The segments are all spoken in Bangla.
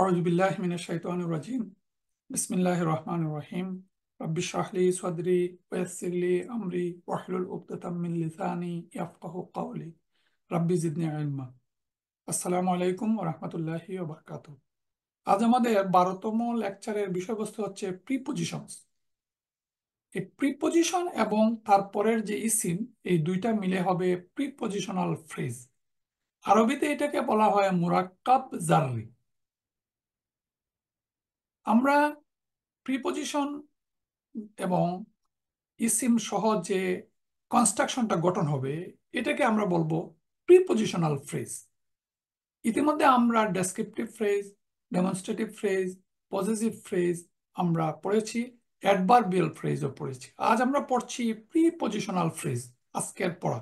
আউযুবিল্লাহি মিনাশ শাইতানির রাজিম বিসমিল্লাহির রহমানির রহিম রব্বি ইশরাহ লি সাদরি ওয়া ইয়াসসির লি আমরি ওয়াহলুল উকদাতাম মিন লিসানি ইয়াফকাহু কাওলি রব্বি জিদনি আলাইকুম ওয়া রাহমাতুল্লাহি আজ আমাদের 12তম লেকচারের বিষয়বস্তু হচ্ছে প্রিপোজিশনস এই প্রিপোজিশন এবং তারপরের যে ইসিন এই দুইটা মিলে হবে প্রিপোজিশনাল ফ্রেজ আরবিতে এটাকে বলা হয় মুরাক্কাব জাররি আমরা প্রিপোজিশন এবং ইসিম সহ যে কনস্ট্রাকশনটা গঠন হবে এটাকে আমরা বলবো প্রিপোজিশনাল ফ্রেজ ইতিমধ্যে আমরা descriptive phrase demonstrative phrase positive phrase আমরা পড়েছি অ্যাডভার্বিয়াল ফ্রেজও পড়েছি আজ আমরা পড়ছি প্রিপোজিশনাল ফ্রেজ আজকের পড়া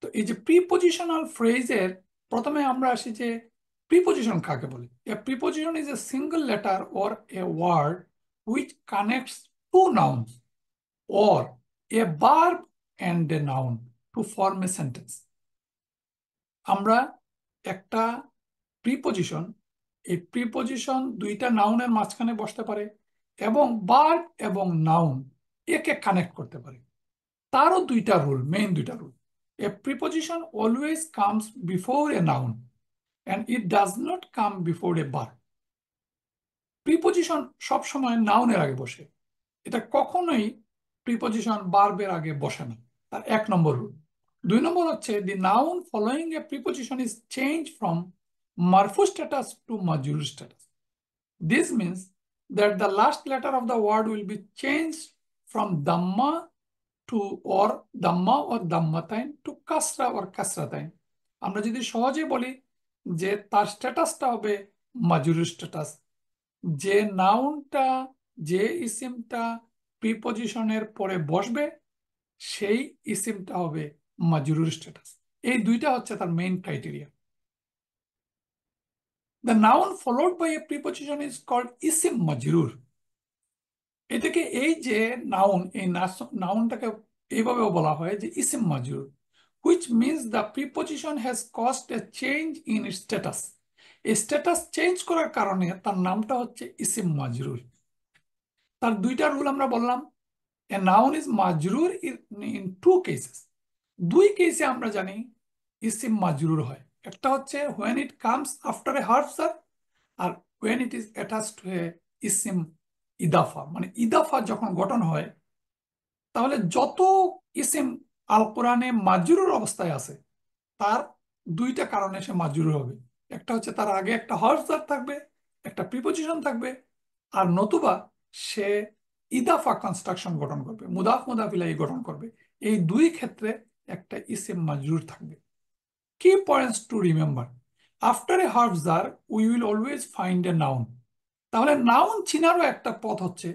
তো এই যে প্রিপোজিশনাল ফ্রেজের প্রথমে আমরা আসি যে প্রিপোজিশন কাকে বলে a preposition is a single letter or a word which connects to nouns or a verb and a noun to form a sentence আমরা একটা প্রিপোজিশন এই প্রিপোজিশন দুইটা নাউনের মাঝখানে বসতে পারে এবং বার্ব এবং নাউন একে কানেক্ট করতে পারে তারও দুইটা রুল মেইন দুইটা rule a preposition always comes before a noun and it does not come before a verb. Preposition সব সময় noun এর আগে বসে এটা কখনোই preposition verb এর আগে বসে না তার এক নম্বর রুল দুই নম্বর হচ্ছে the noun following a preposition is changed from marfu status to majrur status this means that the last letter of the word will be changed from damma to or damma or dammatain to kasra or kasratain আমরা যদি সহজে বলি যে তার স্ট্যাটাসটা হবে মাজুরির স্ট্যাটাস যে নাউনটা যে ইসিমটা পজিশনের পরে বসবে সেই ইসিমটা হবে মাজুরুর স্ট্যাটাস এই দুইটা হচ্ছে তার main criteria the noun followed by a position is called ইসিম মাজরুর এটাকে এই যে নাউন এই নাউনটাকে এইভাবেও বলা হয় যে ইসিম মাজুরুর which means the preposition has caused a change in status status change করার কারণে তার নামটা হচ্ছে ইসিম মাজরুর তার দুইটা রুল আমরা বললাম এ নাউন ইজ মাজরুর ইন টু কেসেস দুই কেসে আমরা জানি ইসিম মাজরুর হয় একটা হচ্ছে when it comes after a হার্ফসার আর when it is attach to a ইসিম ইদাফা মানে ইদাফা যখন গঠন হয় তাহলে যত ইসিম আল কোরআনে মাজুরুর অবস্থায় আছে তার দুইটা কারণে সে মাজুর হবে একটা হচ্ছে তার আগে একটা হর্ফজার থাকবে একটা প্রিপোজিশন থাকবে আর নতুবা সে ইদাফা কনস্ট্রাকশন গঠন করবে মুদাফ মুদাফিলাই গঠন করবে এই দুই ক্ষেত্রে একটা ইসেম মাজুর থাকবে কি points to remember after a হার্ফজার we will always find a noun তাহলে নাউন চিনারও একটা পথ হচ্ছে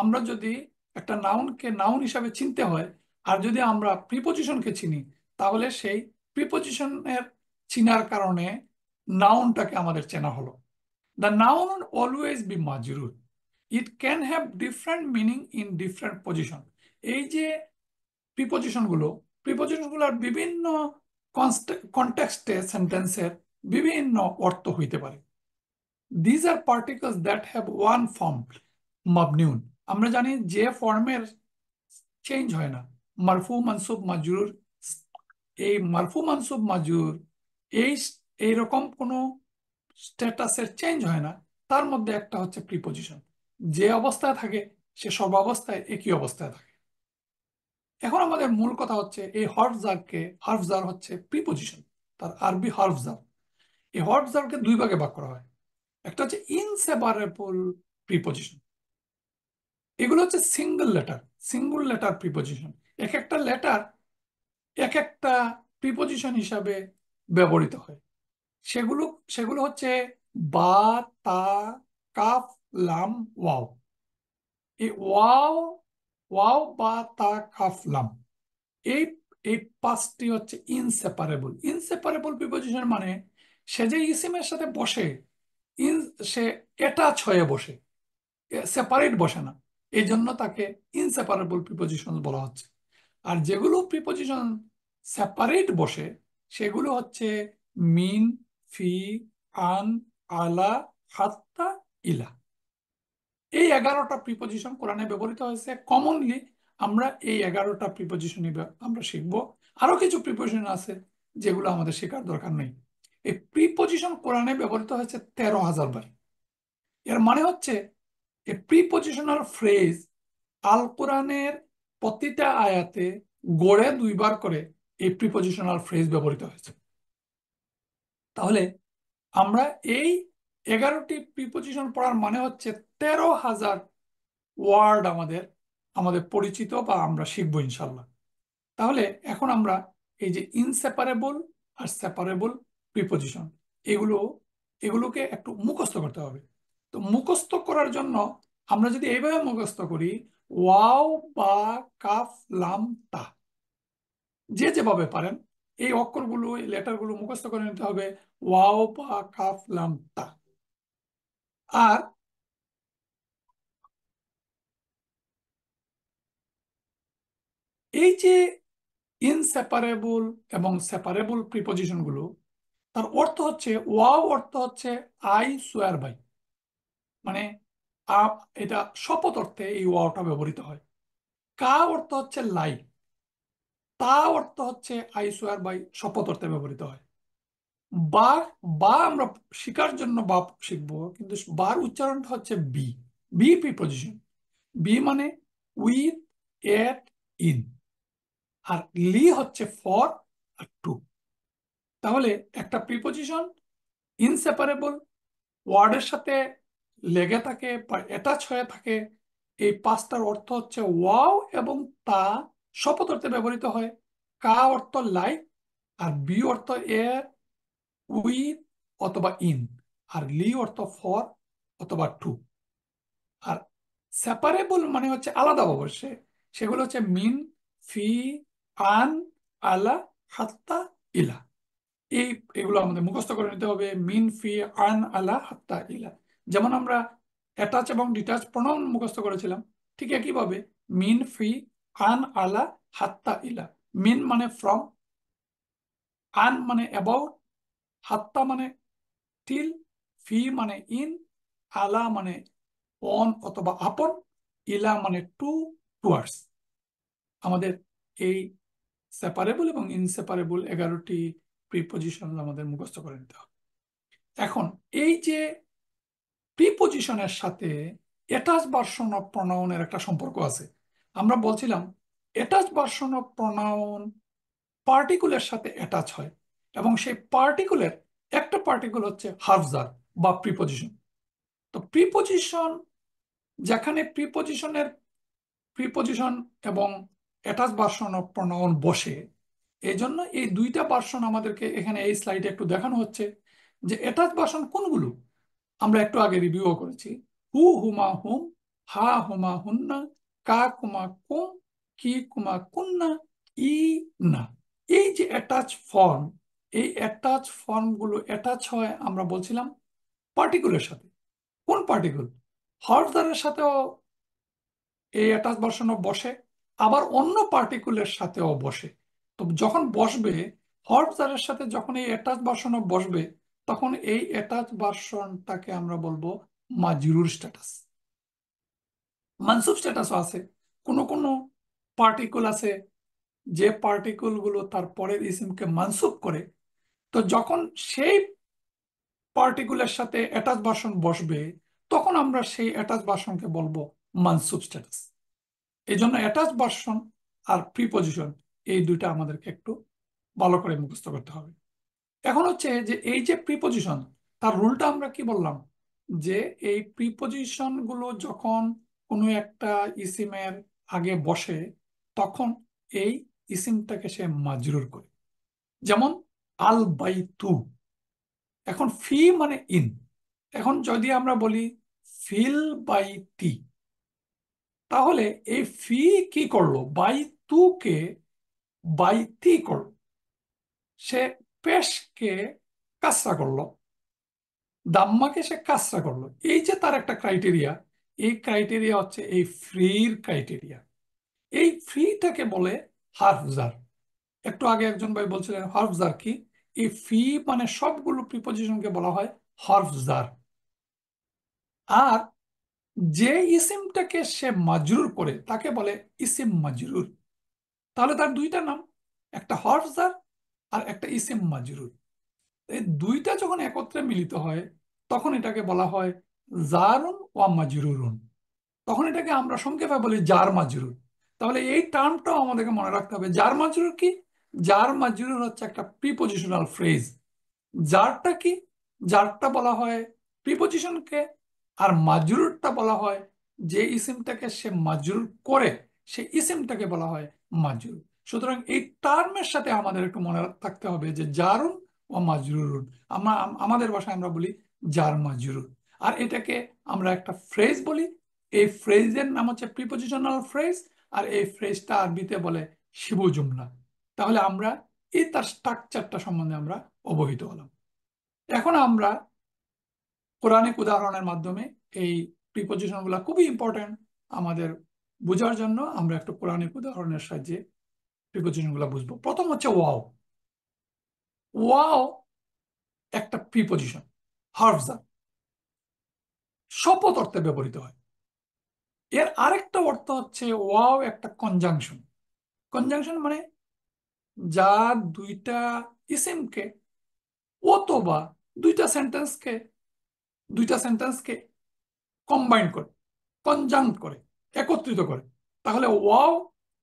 আমরা যদি একটা নাউনকে নাউন হিসাবে চিনতে হয় আর যদি আমরা প্রিপোজিশনকে চিনি তাহলে সেই প্রিপোজিশনের চিনার কারণে নাউনটাকে আমাদের চেনা হলো দ্য নাউন অলওয়েজ বি মাজুর it can have different meaning in different position এই যে প্রিপোজিশনগুলো প্রিপোজিশনগুলোর বিভিন্ন কনটেক্সটে সেন্টেন্সের বিভিন্ন অর্থ হইতে পারে these are particles that have one form মাবনিউন আমরা জানি যে ফর্মের চেঞ্জ হয় না মারফু মানসুব মাজুর এই মারফু মানসুব মাজুর এই এইরকম কোনো স্ট্যাটাসের চেঞ্জ হয় না তার মধ্যে একটা হচ্ছে প্রিপোজিশন যে অবস্থায় থাকে সে সর্বাবস্থায় একই অবস্থায় থাকে এখন আমাদের মূল কথা হচ্ছে এই হর্ফজারকে হরফজার হচ্ছে প্রিপোজিশন তার আরবি হরফজার এই হর্ফজারকে দুই ভাগে ভাগ করা হয় একটা হচ্ছে ইনসেপারেবল প্রিপোজিশন এগুলো হচ্ছে single letter single letter preposition এক একটা লেটার এক একটা প্রিপোজিশন হিসাবে ব্যবহৃত হয় সেগুলো সেগুলো হচ্ছে বা তা কাফ লাম ওয়াও এই ওয়াও ওয়াও বা তা কাফ লাম এই এই পাঁচটি হচ্ছে ইনসেপারেবল ইনসেপারেবল প্রিপোজিশন মানে সে যে ইসিমের সাথে বসে ইন সে অ্যাটাচ হয়ে বসে সেপারেট বসে না এই জন্য তাকে ইনসেপারেবল প্রিপোজিশন বলা হচ্ছে আর যেগুলো প্রিপোজিশন সেপারেট বসে সেগুলো হচ্ছে মিন ফি আন আলা হাত্তা ইলা এই এগারোটা প্রিপোজিশন কোরআনে ব্যবহৃত হয়েছে কমনলি আমরা এই এগারোটা প্রিপোজিশন আমরা শিখব আরও কিছু প্রিপোজিশন আছে যেগুলো আমাদের শেখার দরকার নেই এই প্রিপোজিশন কোরআনে ব্যবহৃত হয়েছে তেরো হাজার বার এর মানে হচ্ছে এ প্রিপোজিশনাল ফ্রেজ আল কোরআনের প্রতিটা আয়াতে গড়ে দুইবার করে এই প্রিপজিশনাল ফ্রেজ ব্যবহৃত হয়েছে তাহলে আমরা এই এগারোটি প্রিপোজিশন পড়ার মানে হচ্ছে তেরো হাজার ওয়ার্ড আমাদের আমাদের পরিচিত বা আমরা শিখব ইনশাল্লাহ তাহলে এখন আমরা এই যে ইনসেপারেবল আর সেপারেবল প্রিপোজিশন এগুলো এগুলোকে একটু মুখস্থ করতে হবে তো মুখস্থ করার জন্য আমরা যদি এইভাবে মুখস্থ করি ওয়াও বা কাফ লাম তা যে যেভাবে পারেন এই অক্ষরগুলো এই লেটারগুলো মুখস্থ করে নিতে হবে ওয়াও বা কাফ লাম তা আর এই যে ইনসেপারেবল এবং সেপারেবল প্রিপোজিশনগুলো তার অর্থ হচ্ছে ওয়াও অর্থ হচ্ছে আই সোয়ার বাই মানে এটা শপথ অর্থে এই ওয়াওটা ব্যবহৃত হয় কা অর্থ হচ্ছে লাই তা অর্থ হচ্ছে আই সোয়ার বাই শপথ অর্থে ব্যবহৃত হয় বা বা আমরা শিকার জন্য বা শিখবো কিন্তু বার উচ্চারণটা হচ্ছে বি বি প্রিপোজিশন বি মানে উইথ এট ইন আর লি হচ্ছে ফর আর টু তাহলে একটা প্রিপোজিশন ইনসেপারেবল ওয়ার্ডের সাথে লেগে থাকে বা অ্যাটাচ হয়ে থাকে এই পাঁচটার অর্থ হচ্ছে ওয়াও এবং তা শপথ অর্থে ব্যবহৃত হয় কা অর্থ লাইক আর বি অর্থ এ উইথ অথবা ইন আর লি অর্থ ফর অথবা টু আর সেপারেবল মানে হচ্ছে আলাদা অবশ্যই সেগুলো হচ্ছে মিন ফি আন আলা হাত্তা ইলা এই এগুলো আমাদের মুখস্থ করে নিতে হবে মিন ফি আন আলা হাত্তা ইলা যেমন আমরা অ্যাটাচ এবং ডিটাচ প্রণাম মুখস্থ করেছিলাম ঠিক একইভাবে মিন ফি আন আলা হাত্তা ইলা মিন মানে ফ্রম আন মানে অ্যাবাউট হাত্তা মানে টিল ফি মানে ইন আলা মানে অন অথবা আপন ইলা মানে টু টুয়ার্স আমাদের এই সেপারেবল এবং ইনসেপারেবল এগারোটি প্রিপোজিশন আমাদের মুখস্থ করে নিতে হবে এখন এই যে প্রিপোজিশনের সাথে অ্যাটাচ ভার্সন অফ প্রনাউনের একটা সম্পর্ক আছে আমরা বলছিলাম অ্যাটাচ ভার্সন অফ প্রনাউন পার্টিকুলের সাথে অ্যাটাচ হয় এবং সেই পার্টিকুলের একটা পার্টিকুল হচ্ছে হাফজার বা প্রিপোজিশন তো প্রিপোজিশন যেখানে প্রিপোজিশনের প্রিপোজিশন এবং অ্যাটাচ ভার্সন অফ প্রনাউন বসে এই জন্য এই দুইটা ভার্সন আমাদেরকে এখানে এই স্লাইডে একটু দেখানো হচ্ছে যে অ্যাটাচ ভার্সন কোনগুলো আমরা একটু আগে রিভিউও করেছি হু হুমা হুম হা হুমা হুন্না কা কুমা কুম কি কুমা কুন্না ই না এই যে অ্যাটাচ ফর্ম এই অ্যাটাচ ফর্মগুলো অ্যাটাচ হয় আমরা বলছিলাম পার্টিকুলের সাথে কোন পার্টিকুল হরফদারের সাথেও এই অ্যাটাচ বসানো বসে আবার অন্য পার্টিকুলের সাথেও বসে তো যখন বসবে হরফদারের সাথে যখন এই অ্যাটাচ বসানো বসবে তখন এই অ্যাটাচ ভার্সনটাকে আমরা বলবো মাজরুর স্ট্যাটাস মানসুব স্ট্যাটাসও আছে কোনো কোনো পার্টিকুল আছে যে পার্টিকুলগুলো তার পরের ইসিমকে মানসুব করে তো যখন সেই পার্টিকুলের সাথে অ্যাটাচ ভার্সন বসবে তখন আমরা সেই অ্যাটাচ ভার্সনকে বলবো মানসুব স্ট্যাটাস এই জন্য অ্যাটাচ ভার্সন আর প্রিপোজিশন এই দুইটা আমাদেরকে একটু ভালো করে মুখস্থ করতে হবে এখন হচ্ছে যে এই যে প্রিপোজিশন তার রুলটা আমরা কি বললাম যে এই প্রিপোজিশন গুলো যখন কোনো একটা ইসিমের আগে বসে তখন এই ইসিমটাকে সে মাজরুর করে যেমন আল বাই তু এখন ফি মানে ইন এখন যদি আমরা বলি ফিল বাই তি তাহলে এই ফি কি করলো বাই তুকে বাই তি করলো সে পেশকে কাসরা করলো দাম্মাকে সে কাসরা করলো এই যে তার একটা ক্রাইটেরিয়া এই ক্রাইটেরিয়া হচ্ছে এই ফ্রির ক্রাইটেরিয়া এই ফ্রিটাকে বলে হারফজার একটু আগে একজন ভাই বলছিলেন হরফজার কি এই ফি মানে সবগুলো প্রিপোজিশনকে বলা হয় হরফজার আর যে ইসিমটাকে সে মাজরুর করে তাকে বলে ইসিম মাজরুর তাহলে তার দুইটা নাম একটা হরফজার আর একটা ইসেম মাজরুর এই দুইটা যখন একত্রে মিলিত হয় তখন এটাকে বলা হয় জারুন ওয়া মাজরুরুন তখন এটাকে আমরা সংক্ষেপে বলি জার মাজরুর তাহলে এই টার্মটাও আমাদেরকে মনে রাখতে হবে জার মাজরুর কি জার মাজরুর হচ্ছে একটা প্রিপোজিশনাল ফ্রেজ জারটা কি জারটা বলা হয় প্রিপোজিশনকে আর মাজরুরটা বলা হয় যে ইসেমটাকে সে মাজরুর করে সে ইসেমটাকে বলা হয় মাজরুর সুতরাং এই টার্মের সাথে আমাদের একটু মনে থাকতে হবে যে জারুন ও মাজরুরুন আমরা আমাদের ভাষায় আমরা বলি জার মাজরুর আর এটাকে আমরা একটা ফ্রেজ বলি এই ফ্রেজের নাম হচ্ছে প্রিপোজিশনাল ফ্রেজ আর এই ফ্রেজটা আরবিতে বলে শিব জুমলা তাহলে আমরা এই তার স্ট্রাকচারটা সম্বন্ধে আমরা অবহিত হলাম এখন আমরা কোরআনিক উদাহরণের মাধ্যমে এই প্রিপোজিশনগুলো খুবই ইম্পর্ট্যান্ট আমাদের বোঝার জন্য আমরা একটু কোরআনিক উদাহরণের সাহায্যে প্রিপোজিশনগুলো বুঝবো প্রথম হচ্ছে ওয়াও ওয়াও একটা প্রিপোজিশন শপথ অর্থে ব্যবহৃত হয় এর আরেকটা অর্থ হচ্ছে ওয়াও একটা কনজাংশন কনজাংশন মানে যা দুইটা ইসিমকে অথবা দুইটা সেন্টেন্সকে দুইটা সেন্টেন্সকে কম্বাইন করে কনজাংট করে একত্রিত করে তাহলে ওয়াও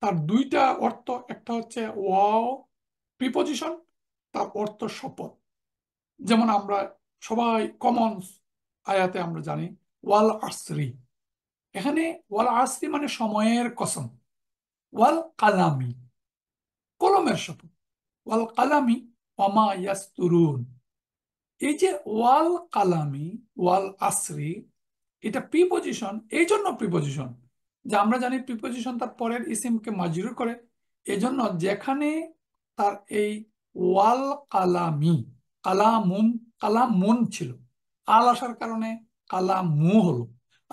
তার দুইটা অর্থ একটা হচ্ছে ওয়াও প্রিপোজিশন তার অর্থ শপথ যেমন আমরা সবাই কমন আয়াতে আমরা জানি ওয়াল আসরি এখানে ওয়াল আসরি মানে সময়ের কসম ওয়াল কালামি কলমের শপথ ওয়াল কালামি অমা ইয়াস্তুরুন এই যে ওয়াল কালামি ওয়াল আসরি এটা প্রিপোজিশন এই জন্য প্রিপোজিশন যে আমরা জানি প্রিপোজিশন তার পরের ইসিমকে মাজরুর করে এজন্য যেখানে তার এই ওয়াল কালামি কালামুম কালামুন ছিল আল আসার কারণে কালামু হলো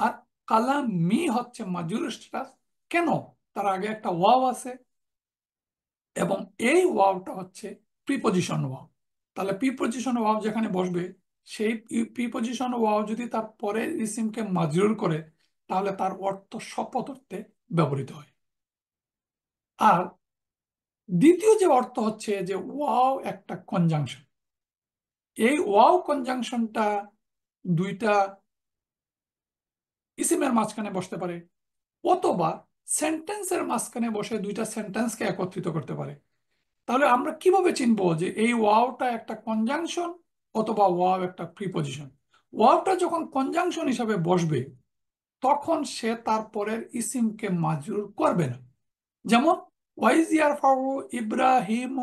আর কালামি হচ্ছে মাজুর স্ট্যাটাস কেন তার আগে একটা ওয়াও আছে এবং এই ওয়াওটা হচ্ছে প্রিপোজিশন ওয়াও তাহলে প্রিপোজিশন ওয়াও যেখানে বসবে সেই প্রিপোজিশন ওয়াও যদি তার পরের ইসিমকে মাজরুর করে তাহলে তার অর্থ শপথ অর্থে ব্যবহৃত হয় আর দ্বিতীয় যে অর্থ হচ্ছে যে ওয়াও একটা কনজাংশন এই ওয়াও কনজাংশনটা দুইটা ইসিমের মাঝখানে বসতে পারে অথবা সেন্টেন্সের মাঝখানে বসে দুইটা সেন্টেন্সকে একত্রিত করতে পারে তাহলে আমরা কিভাবে চিনব যে এই ওয়াওটা একটা কনজাংশন অথবা ওয়াও একটা প্রিপোজিশন ওয়াওটা যখন কনজাংশন হিসাবে বসবে তখন সে তারপরের ইসিমকে মাজুর করবে না যেমন ওয়াইজ ইয়ারফাউ ইব্রাহিম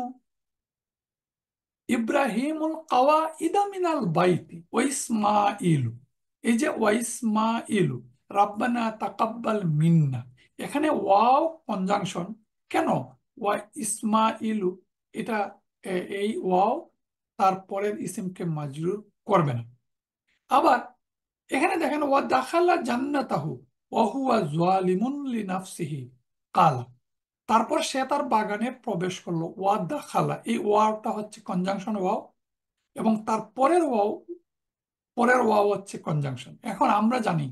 ইব্রাহিমুল কাওয়া ইদামিনাল বাইতি ওয়াইসমা ইলু এই যে ওয়াইসমা ইলু রাব্বানা তাকাব্বাল মিন্না এখানে ওয়াও কনজাংশন কেন ওয়া ইসমা ইলু এটা এই ওয়াও তারপরের ইসিমকে মাজরুর করবে না আবার এখানে দেখেন ওয়া দাখালা জান্নাতাহু ওয়াহুয়া জোয়ালিমুন লিনাফসিহি কালা তারপর সে তার বাগানে প্রবেশ করলো ওয়া দাখালা এই ওয়াটা হচ্ছে কনজাংশন ওয়াও এবং তার পরের ওয়াও পরের ওয়াও হচ্ছে কনজাংশন এখন আমরা জানি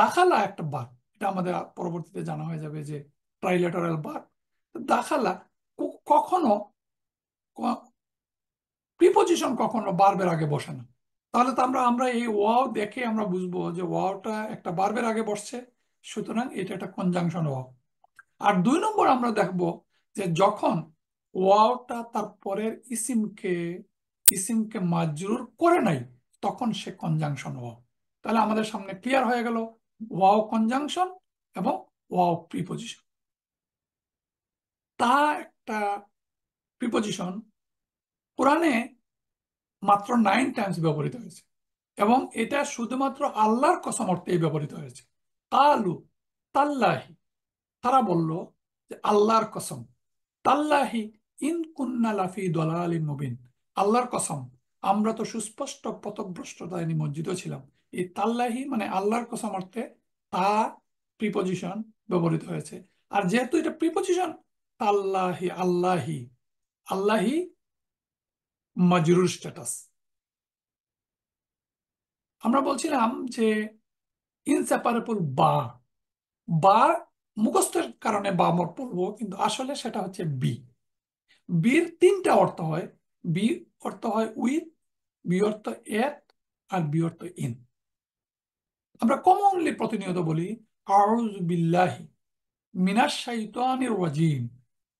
দাখালা একটা বার এটা আমাদের পরবর্তীতে জানা হয়ে যাবে যে ট্রাইলেটারাল বার দাখালা কখনো প্রিপোজিশন কখনো বার্বের আগে বসে না তাহলে তো আমরা আমরা এই ওয়াও দেখে আমরা বুঝবো যে ওয়াওটা একটা বার্বের আগে বসছে সুতরাং এটা একটা কনজাংশন ওয়াও আর দুই নম্বর আমরা দেখব যে যখন ওয়াওটা তার পরের ইসিমকে ইসিমকে মাজরুর করে নাই তখন সে কনজাংশন ওয়াও তাহলে আমাদের সামনে ক্লিয়ার হয়ে গেল ওয়াও কনজাংশন এবং ওয়াও প্রিপোজিশন তা একটা প্রিপোজিশন কোরআনে মাত্র নাইন টাইমস ব্যবহৃত হয়েছে এবং এটা শুধুমাত্র আল্লাহর কসম অর্থেই ব্যবহৃত হয়েছে আলু তাল্লাহি তারা বলল যে আল্লাহর কসম তাল্লাহি ইন কুন্না লাফি দলাল মুবিন আল্লাহর কসম আমরা তো সুস্পষ্ট পথভ্রষ্টতায় নিমজ্জিত ছিলাম এই তাল্লাহি মানে আল্লাহর কসম অর্থে তা প্রিপোজিশন ব্যবহৃত হয়েছে আর যেহেতু এটা প্রিপোজিশন তাল্লাহি আল্লাহি আল্লাহি মাজরুর স্ট্যাটাস আমরা বলছিলাম যে ইনসেপারেবল বা বা মুখস্থের কারণে বা আমরা পড়ব কিন্তু আসলে সেটা হচ্ছে বি বির তিনটা অর্থ হয় বি অর্থ হয় উইথ বি অর্থ এট আর বি অর্থ ইন আমরা কমনলি প্রতিনিয়ত বলি আউজ বিল্লাহি মিনাস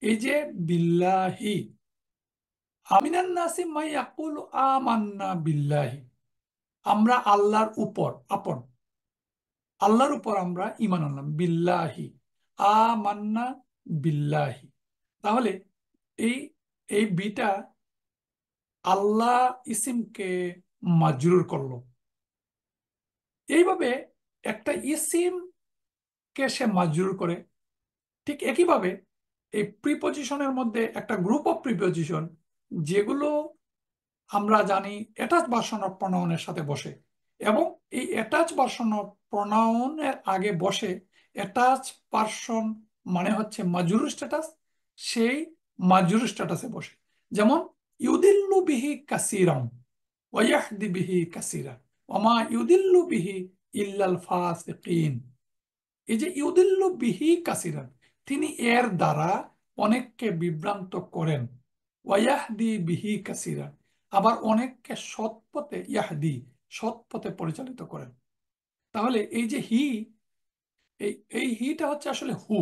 এই যে বিল্লাহি আমিনান নাসি মাই আকুল আমান্না বিল্লাহি আমরা আল্লাহর উপর আপন আল্লাহর উপর আমরা ইমান আনলাম বিল্লাহি আমান্না বিল্লাহি তাহলে এই এই বিটা আল্লাহ ইসিমকে মাজরুর করল এইভাবে একটা ইসিমকে সে মাজরুর করে ঠিক একইভাবে এই প্রিপজিশনের মধ্যে একটা গ্রুপ অফ প্রিপজিশন যেগুলো আমরা জানি অ্যাটাচ বাসন প্রণয়নের সাথে বসে এবং এই অ্যাটাচ বাসন প্রণয়নের আগে বসে অ্যাটাচ পার্সন মানে হচ্ছে মাজুর স্ট্যাটাস সেই মাজুর স্ট্যাটাসে বসে যেমন ইউদিল্লু বিহি কাসিরাম ওয়াহদি বিহি কাসিরা ওমা ইউদিল্লু বিহি ইল্লাল ফাস এই যে ইউদিল্লু বিহি কাসিরান তিনি এর দ্বারা অনেককে বিভ্রান্ত করেন ওয়াহদি বিহি কাসিরা আবার অনেককে সৎ পথে ইয়াহদি সৎ পথে পরিচালিত করেন তাহলে এই যে হি এই এই হিটা হচ্ছে আসলে হু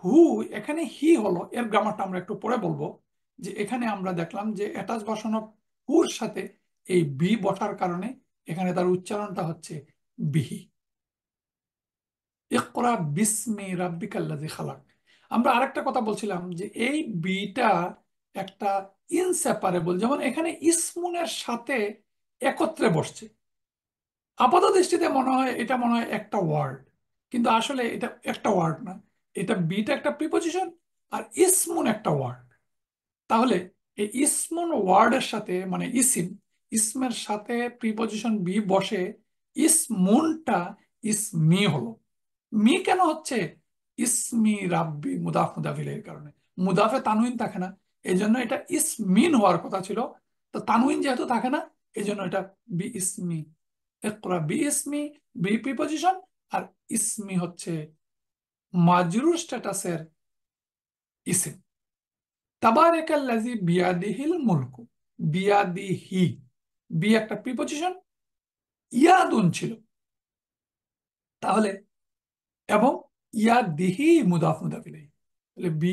হু এখানে হি হলো এর গ্রামারটা আমরা একটু পরে বলবো যে এখানে আমরা দেখলাম যে অ্যাটাচ বসানো হুর সাথে এই বি বসার কারণে এখানে তার উচ্চারণটা হচ্ছে বিহি বিস্মি বিসমি রাব্বিকাল্লাজি খালাক আমরা আরেকটা কথা বলছিলাম যে এই বিটা একটা ইনসেপারেবল যেমন এখানে ইসমুনের সাথে একত্রে বসছে আপাত দৃষ্টিতে মনে হয় এটা মনে হয় একটা ওয়ার্ড কিন্তু আসলে এটা একটা ওয়ার্ড না এটা বিটা একটা প্রিপোজিশন আর ইসমুন একটা ওয়ার্ড তাহলে এই ইসমুন ওয়ার্ডের সাথে মানে ইসিম ইসমের সাথে প্রিপোজিশন বি বসে ইসমুনটা ইসমি হলো মি কেন হচ্ছে ইসমি রাব্বি মুদাফ মুদাফিলের কারণে মুদাফে তানুইন থাকে না এই জন্য এটা ইসমিন হওয়ার কথা ছিল তো তানুইন যেহেতু থাকে না এই জন্য এটা বি ইসমি একরা বি ইসমি বি প্রিপোজিশন আর ইসমি হচ্ছে মাজরুর স্ট্যাটাসের ইসিম তাবারেকাল্লাজি বিয়াদিহিল মুলকু বিয়াদিহি বি একটা প্রিপোজিশন ইয়াদুন ছিল তাহলে এবং ইয়াদিহি মুদাফ মুদাফিল বি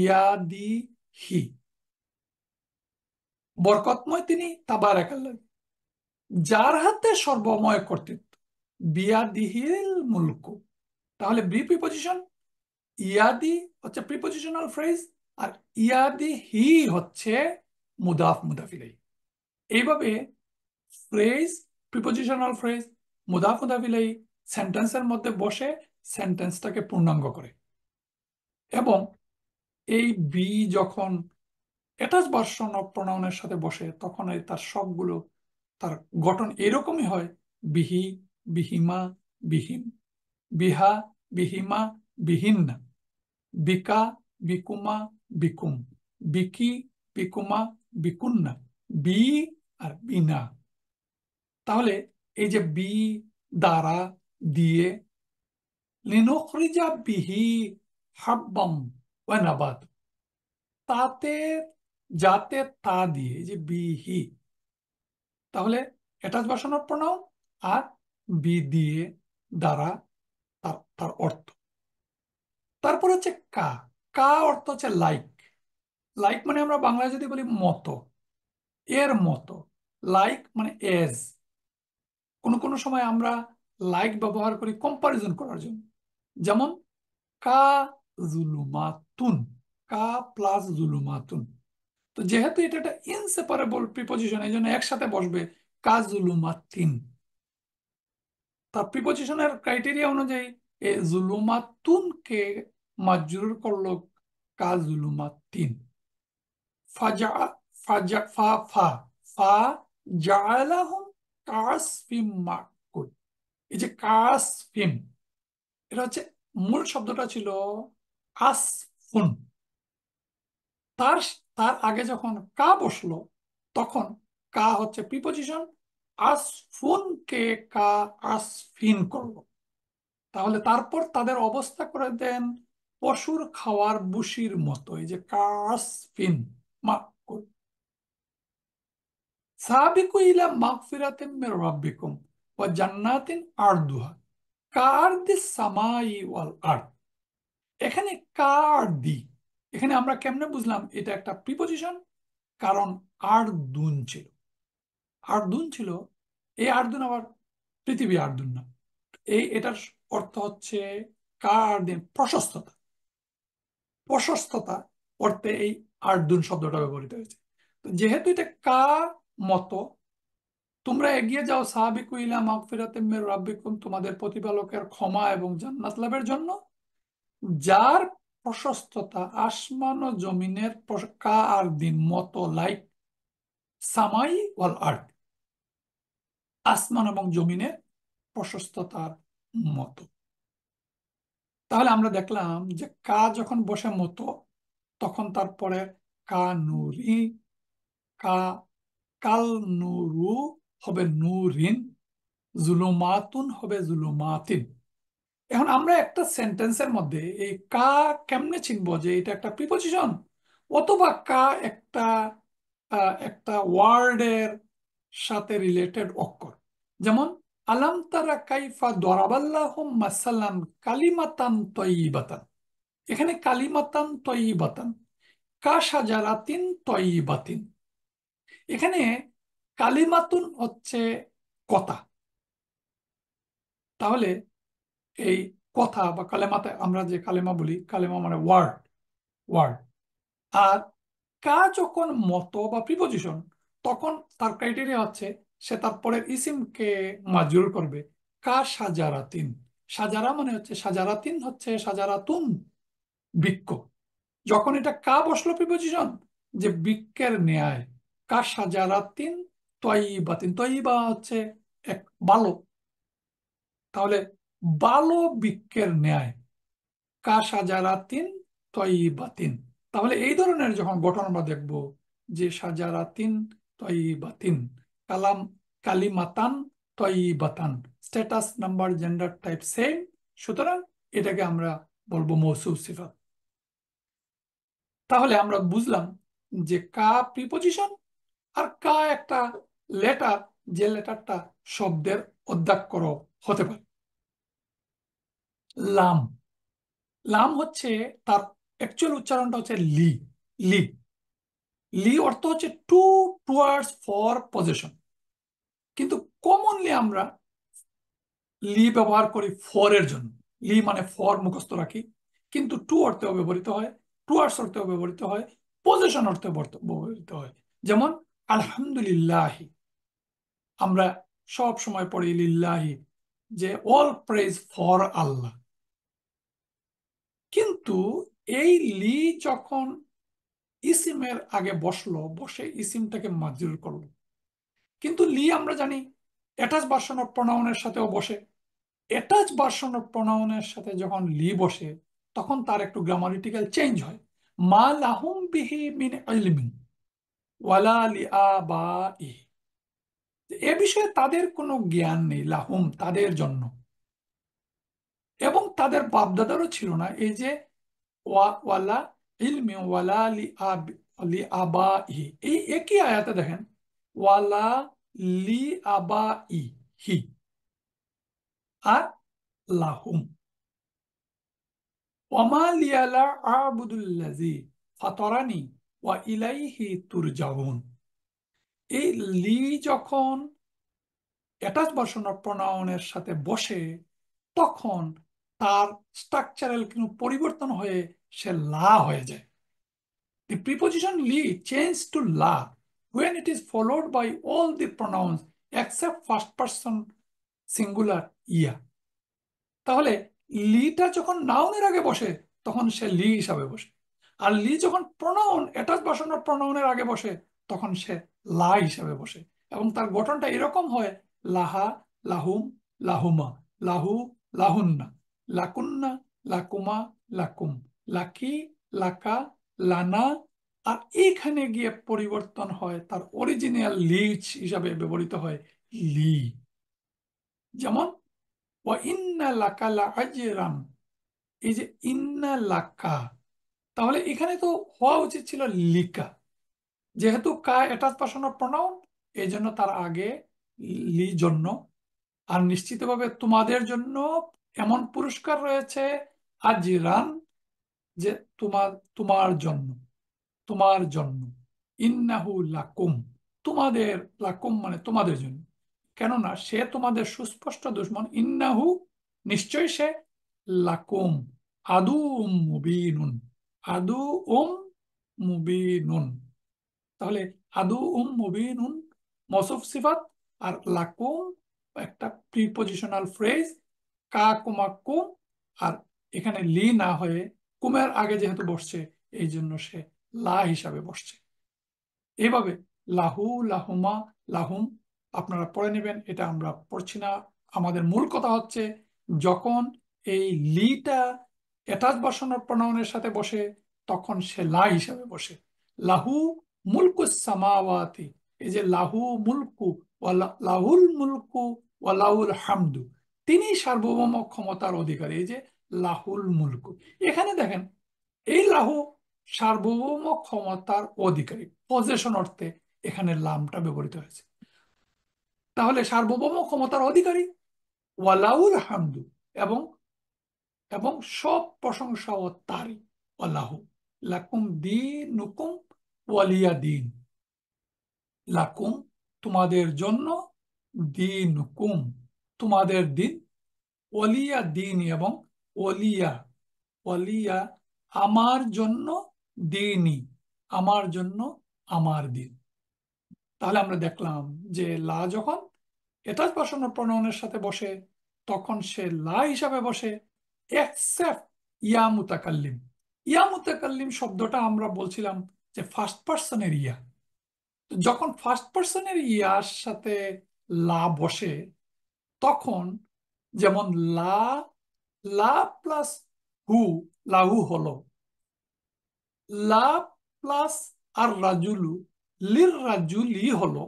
ইয়াদি হি বরকতময় তিনি তাবারাকাল্লাহ যার হাতে সর্বময় কর্তৃত্ব বিয়াদিহিল মুলকু তাহলে বি প্রিপোজিশন ইয়াদি হচ্ছে প্রিপোজিশনাল ফ্রেজ আর ইয়াদি হি হচ্ছে মুদাফ মুদাফিলাই এইভাবে ফ্রেজ প্রিপোজিশনাল ফ্রেজ মুদাফ মুদাফিল সেন্টেন্সের মধ্যে বসে সেন্টেন্সটাকে পূর্ণাঙ্গ করে এবং এই বি যখন অ্যাটাচ ভার্সন অফ সাথে বসে তখন এই তার সবগুলো তার গঠন এরকমই হয় বিহি বিহিমা বিহীন বিহা বিহিমা বিহীন বিকা বিকুমা বিকুম বিকি বিকুমা বিকুন্না বি আর বিনা তাহলে এই যে বি দ্বারা দিয়ে লিনুখরিজা বিহি হাব্বাম মানে বা তাতে যাতে তা দিয়ে যে বিহি তাহলে এটা বাসন প্রণাম আর বি দিয়ে দ্বারা তার অর্থ তারপর হচ্ছে কা কা অর্থ হচ্ছে লাইক লাইক মানে আমরা বাংলায় যদি বলি মতো এর মতো লাইক মানে এজ কোনো কোনো সময় আমরা লাইক ব্যবহার করি কম্পারিজন করার জন্য যেমন কা জুলুমাতুন কা প্লাস জুলুমাতুন তো যেহেতু এটা একটা ইনসেপারেবল প্রিপোজিশন এই জন্য একসাথে বসবে কা জুলুমাতিন তার প্রিপোজিশনের ক্রাইটেরিয়া অনুযায়ী এ জুলুমাতুনকে মাজরুর করল কা জুলুমাতিন ফাজা ফাজা ফা ফা ফা জালাহুম কাসফিম মাকুল এই যে কাসফিম এটা হচ্ছে মূল শব্দটা ছিল আসফুন তার তার আগে যখন কা বসলো তখন কা হচ্ছে প্রিপোজিশন আসফুন কে কা আসফিন করলো তাহলে তারপর তাদের অবস্থা করে দেন পশুর খাওয়ার বুসির মতো এই যে কাসফিন মাকুল সাবিকু ইলা মাগফিরাতিন মির রাব্বিকুম ওয়া জান্নাতিন আরদুহা কাআরদিস সামাই ওয়াল আর্থ এখানে কার দি এখানে আমরা কেমনে বুঝলাম এটা একটা প্রিপোজিশন কারণ আর দুন ছিল আর দুন ছিল এই আর দুন আবার পৃথিবী আর দুন না এই এটার অর্থ হচ্ছে কার দিন প্রশস্ততা প্রশস্ততা অর্থে এই আর দুন শব্দটা ব্যবহৃত হয়েছে তো যেহেতু এটা কা মতো তোমরা এগিয়ে যাও সাহাবিক ইলাম আকফিরাতে মের রাব্বিকুম তোমাদের প্রতিপালকের ক্ষমা এবং জান্নাত লাভের জন্য যার প্রশস্ততা আসমান ও জমিনের আর দিন মত লাইক সামাই ওয়াল আর্থ আসমান এবং জমিনের প্রশস্ততার মত তাহলে আমরা দেখলাম যে কা যখন বসে মতো তখন তারপরে কা নুরি কা কাল নুরু হবে নুরিন জুলুমাতুন হবে জুলুমাতিন এখন আমরা একটা সেন্টেন্সের মধ্যে এই কা কেমনে চিনবো যে এটা একটা প্রিপোজিশন অথবা কা একটা একটা ওয়ার্ডের সাথে রিলেটেড অক্ষর যেমন আলাম তারা কাইফা দরাবাল্লাহ মাসাল্লাম কালিমাতান বাতান এখানে কালিমাতান বাতান কা সাজারাতিন বাতিন এখানে কালিমাতুন হচ্ছে কথা তাহলে এই কথা বা কালেমাতে আমরা যে কালেমা বলি কালেমা মানে ওয়ার্ড ওয়ার্ড আর কা যখন মত বা প্রিপোজিশন তখন তার ক্রাইটেরিয়া হচ্ছে সে তারপরে ইসিমকে মাজুর করবে কা সাজারাতিন সাজারা মানে হচ্ছে সাজারাতিন হচ্ছে সাজারাতুন বৃক্ষ যখন এটা কা বসলো প্রিপোজিশন যে বৃক্ষের ন্যায় কা সাজারাতিন তয়িবাতিন তয়িবা হচ্ছে এক ভালো তাহলে বালো বৃক্ষের ন্যায় কাশা জারাতিন বাতিন তাহলে এই ধরনের যখন গঠন আমরা দেখব যে সাজারাতিন তয়িবাতিন কালাম কালিমাতান তয়িবাতান status number gender type same সুতরাং এটাকে আমরা বলবো মৌসুফ সিফাত তাহলে আমরা বুঝলাম যে কা প্রিপোজিশন আর কা একটা লেটার যে লেটারটা শব্দের অধ্যাক্ষর হতে পারে লাম লাম হচ্ছে তার অ্যাকচুয়াল উচ্চারণটা হচ্ছে লি লি লি অর্থ হচ্ছে টু টুয়ার্ডস ফর পজিশন কিন্তু কমনলি আমরা লি ব্যবহার করি ফর এর জন্য লি মানে ফর মুখস্থ রাখি কিন্তু টু অর্থেও ব্যবহৃত হয় টুয়ার্ডস অর্থেও ব্যবহৃত হয় পজিশন অর্থে ব্যবহৃত হয় যেমন আলহামদুলিল্লাহ আমরা সব সময় পড়ি লিল্লাহি যে অল প্রেজ ফর আল্লাহ কিন্তু এই লি যখন ইসিমের আগে বসলো বসে ইসিমটাকে মাজরুর করলো কিন্তু লি আমরা জানি অ্যাটাচ বাসন অফ সাথেও বসে অ্যাটাচ বাসন অফ প্রোনাউনের সাথে যখন লি বসে তখন তার একটু গ্রামারিটিক্যাল চেঞ্জ হয় মা লাহুম বিহি মিন ইলমিন ওয়ালা লি আবা এ বিষয়ে তাদের কোনো জ্ঞান নেই লাহুম তাদের জন্য এবং তাদের বাপদাদারও ছিল না এই যে ওয়ালা ইলমি ওয়ালা লি আবা এই একই আয়াতে দেখেন ওয়ালা লি আবা ই হি আর লাহুম লিয়ালা আবুদুল্লাজি ফাতরানি ওয়া ইলাইহি তুরজাউন এই লি যখন অ্যাটাচ বসানোর প্রণয়নের সাথে বসে তখন তার স্ট্রাকচারাল কোনো পরিবর্তন হয়ে সে লা হয়ে যায় দি প্রিপোজিশন লি চেঞ্জ টু লা when it is followed by all the pronouns except first person singular ইয়া তাহলে লিটা যখন নাউনের আগে বসে তখন সে লি হিসাবে বসে আর লি যখন প্রনাউন অ্যাটাচ বাসনার প্রনাউনের আগে বসে তখন সে লা হিসাবে বসে এবং তার গঠনটা এরকম হয় লাহা লাহুম লাহুমা লাহু লাহুন্না লাকুন্না লাকুমা লাকুম লাকি লাকা লানা আর এখানে গিয়ে পরিবর্তন হয় তার অরিজিনাল লিচ হিসাবে ব্যবহৃত হয় লি যেমন ইন্না লাকা লাজরান এই যে ইন্না লাকা তাহলে এখানে তো হওয়া উচিত ছিল লিকা যেহেতু কা এটা পাশানো প্রণাম এই জন্য তার আগে লি জন্য আর নিশ্চিতভাবে তোমাদের জন্য এমন পুরস্কার রয়েছে আজিরান যে তোমার তোমার জন্য তোমার জন্য ইন্নাহু লাকুম তোমাদের লাকুম মানে তোমাদের জন্য কেননা সে তোমাদের সুস্পষ্ট দুশ্মন ইন্নাহু নিশ্চয় সে লাকুম আদু উম মুবিনুন আদু উম মুবিনুন তাহলে আদু উম মুবিনুন মসুফ সিফাত আর লাকুম একটা প্রিপোজিশনাল ফ্রেজ কা কুমা কুম আর এখানে লি না হয়ে কুমের আগে যেহেতু বসছে এই জন্য সে লা হিসাবে বসছে এভাবে লাহু লাহুমা লাহুম আপনারা পড়ে নেবেন এটা আমরা পড়ছি না আমাদের মূল কথা হচ্ছে যখন এই লিটা অ্যাটাচ বাসন প্রণয়নের সাথে বসে তখন সে লা হিসাবে বসে লাহু মুলকু সামাওয়াতি এই যে লাহু মুলকু ওয়া লাহুল মুলকু ওয়া লাহুল হামদু তিনি সার্বভৌম ক্ষমতার অধিকারী এই যে লাহুল মুলক এখানে দেখেন এই লাহু সার্বভৌম ক্ষমতার অধিকারী পজেশন অর্থে এখানে লামটা ব্যবহৃত হয়েছে তাহলে সার্বভৌম ক্ষমতার অধিকারী ওয়ালাউল হামদু এবং এবং সব প্রশংসা ও তারি ওয়ালাহু লাকুম দিন হুকুম ওয়ালিয়া দিন লাকুম তোমাদের জন্য দিন হুকুম তোমাদের দিন অলিয়া দিন এবং অলিয়া অলিয়া আমার জন্য দিনই আমার জন্য আমার দিন তাহলে আমরা দেখলাম যে লা যখন এটা প্রশ্ন প্রণয়নের সাথে বসে তখন সে লা হিসাবে বসে এক্সেপ্ট ইয়ামুতাকাল্লিম মুতাকাল্লিম শব্দটা আমরা বলছিলাম যে ফার্স্ট পার্সনের ইয়া যখন ফার্স্ট পার্সনের ইয়ার সাথে লা বসে তখন যেমন লা লা প্লাস হু লাহু হলো লা প্লাস আর রাজুলু লির রাজুলি হলো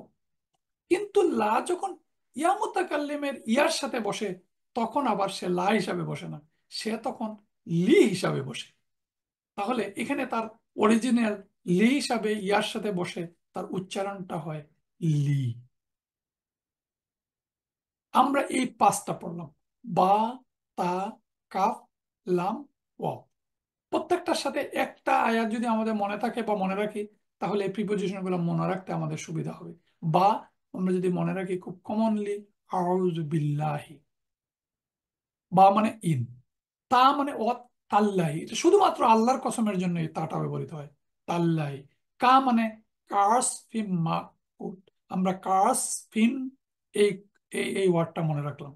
কিন্তু লা যখন ইয়া মোতাকাল্লিমের ইয়ার সাথে বসে তখন আবার সে লা হিসাবে বসে না সে তখন লি হিসাবে বসে তাহলে এখানে তার অরিজিনাল লি হিসাবে ইয়ার সাথে বসে তার উচ্চারণটা হয় লি আমরা এই পাঁচটা পড়লাম বা তা কাফ লাম ওয়াও প্রত্যেকটার সাথে একটা আয়াত যদি আমাদের মনে থাকে বা মনে রাখি তাহলে এই গুলো মনে রাখতে আমাদের সুবিধা হবে বা আমরা যদি মনে রাখি খুব কমনলি আউজ বিল্লাহি বা মানে ইন তা মানে অ তাল্লাহি এটা শুধুমাত্র আল্লাহর কসমের জন্য এই তাটা ব্যবহৃত হয় তাল্লাহি কা মানে কার্স ফিম মা আমরা কার্স ফিন এই এই এই ওয়ার্ডটা মনে রাখলাম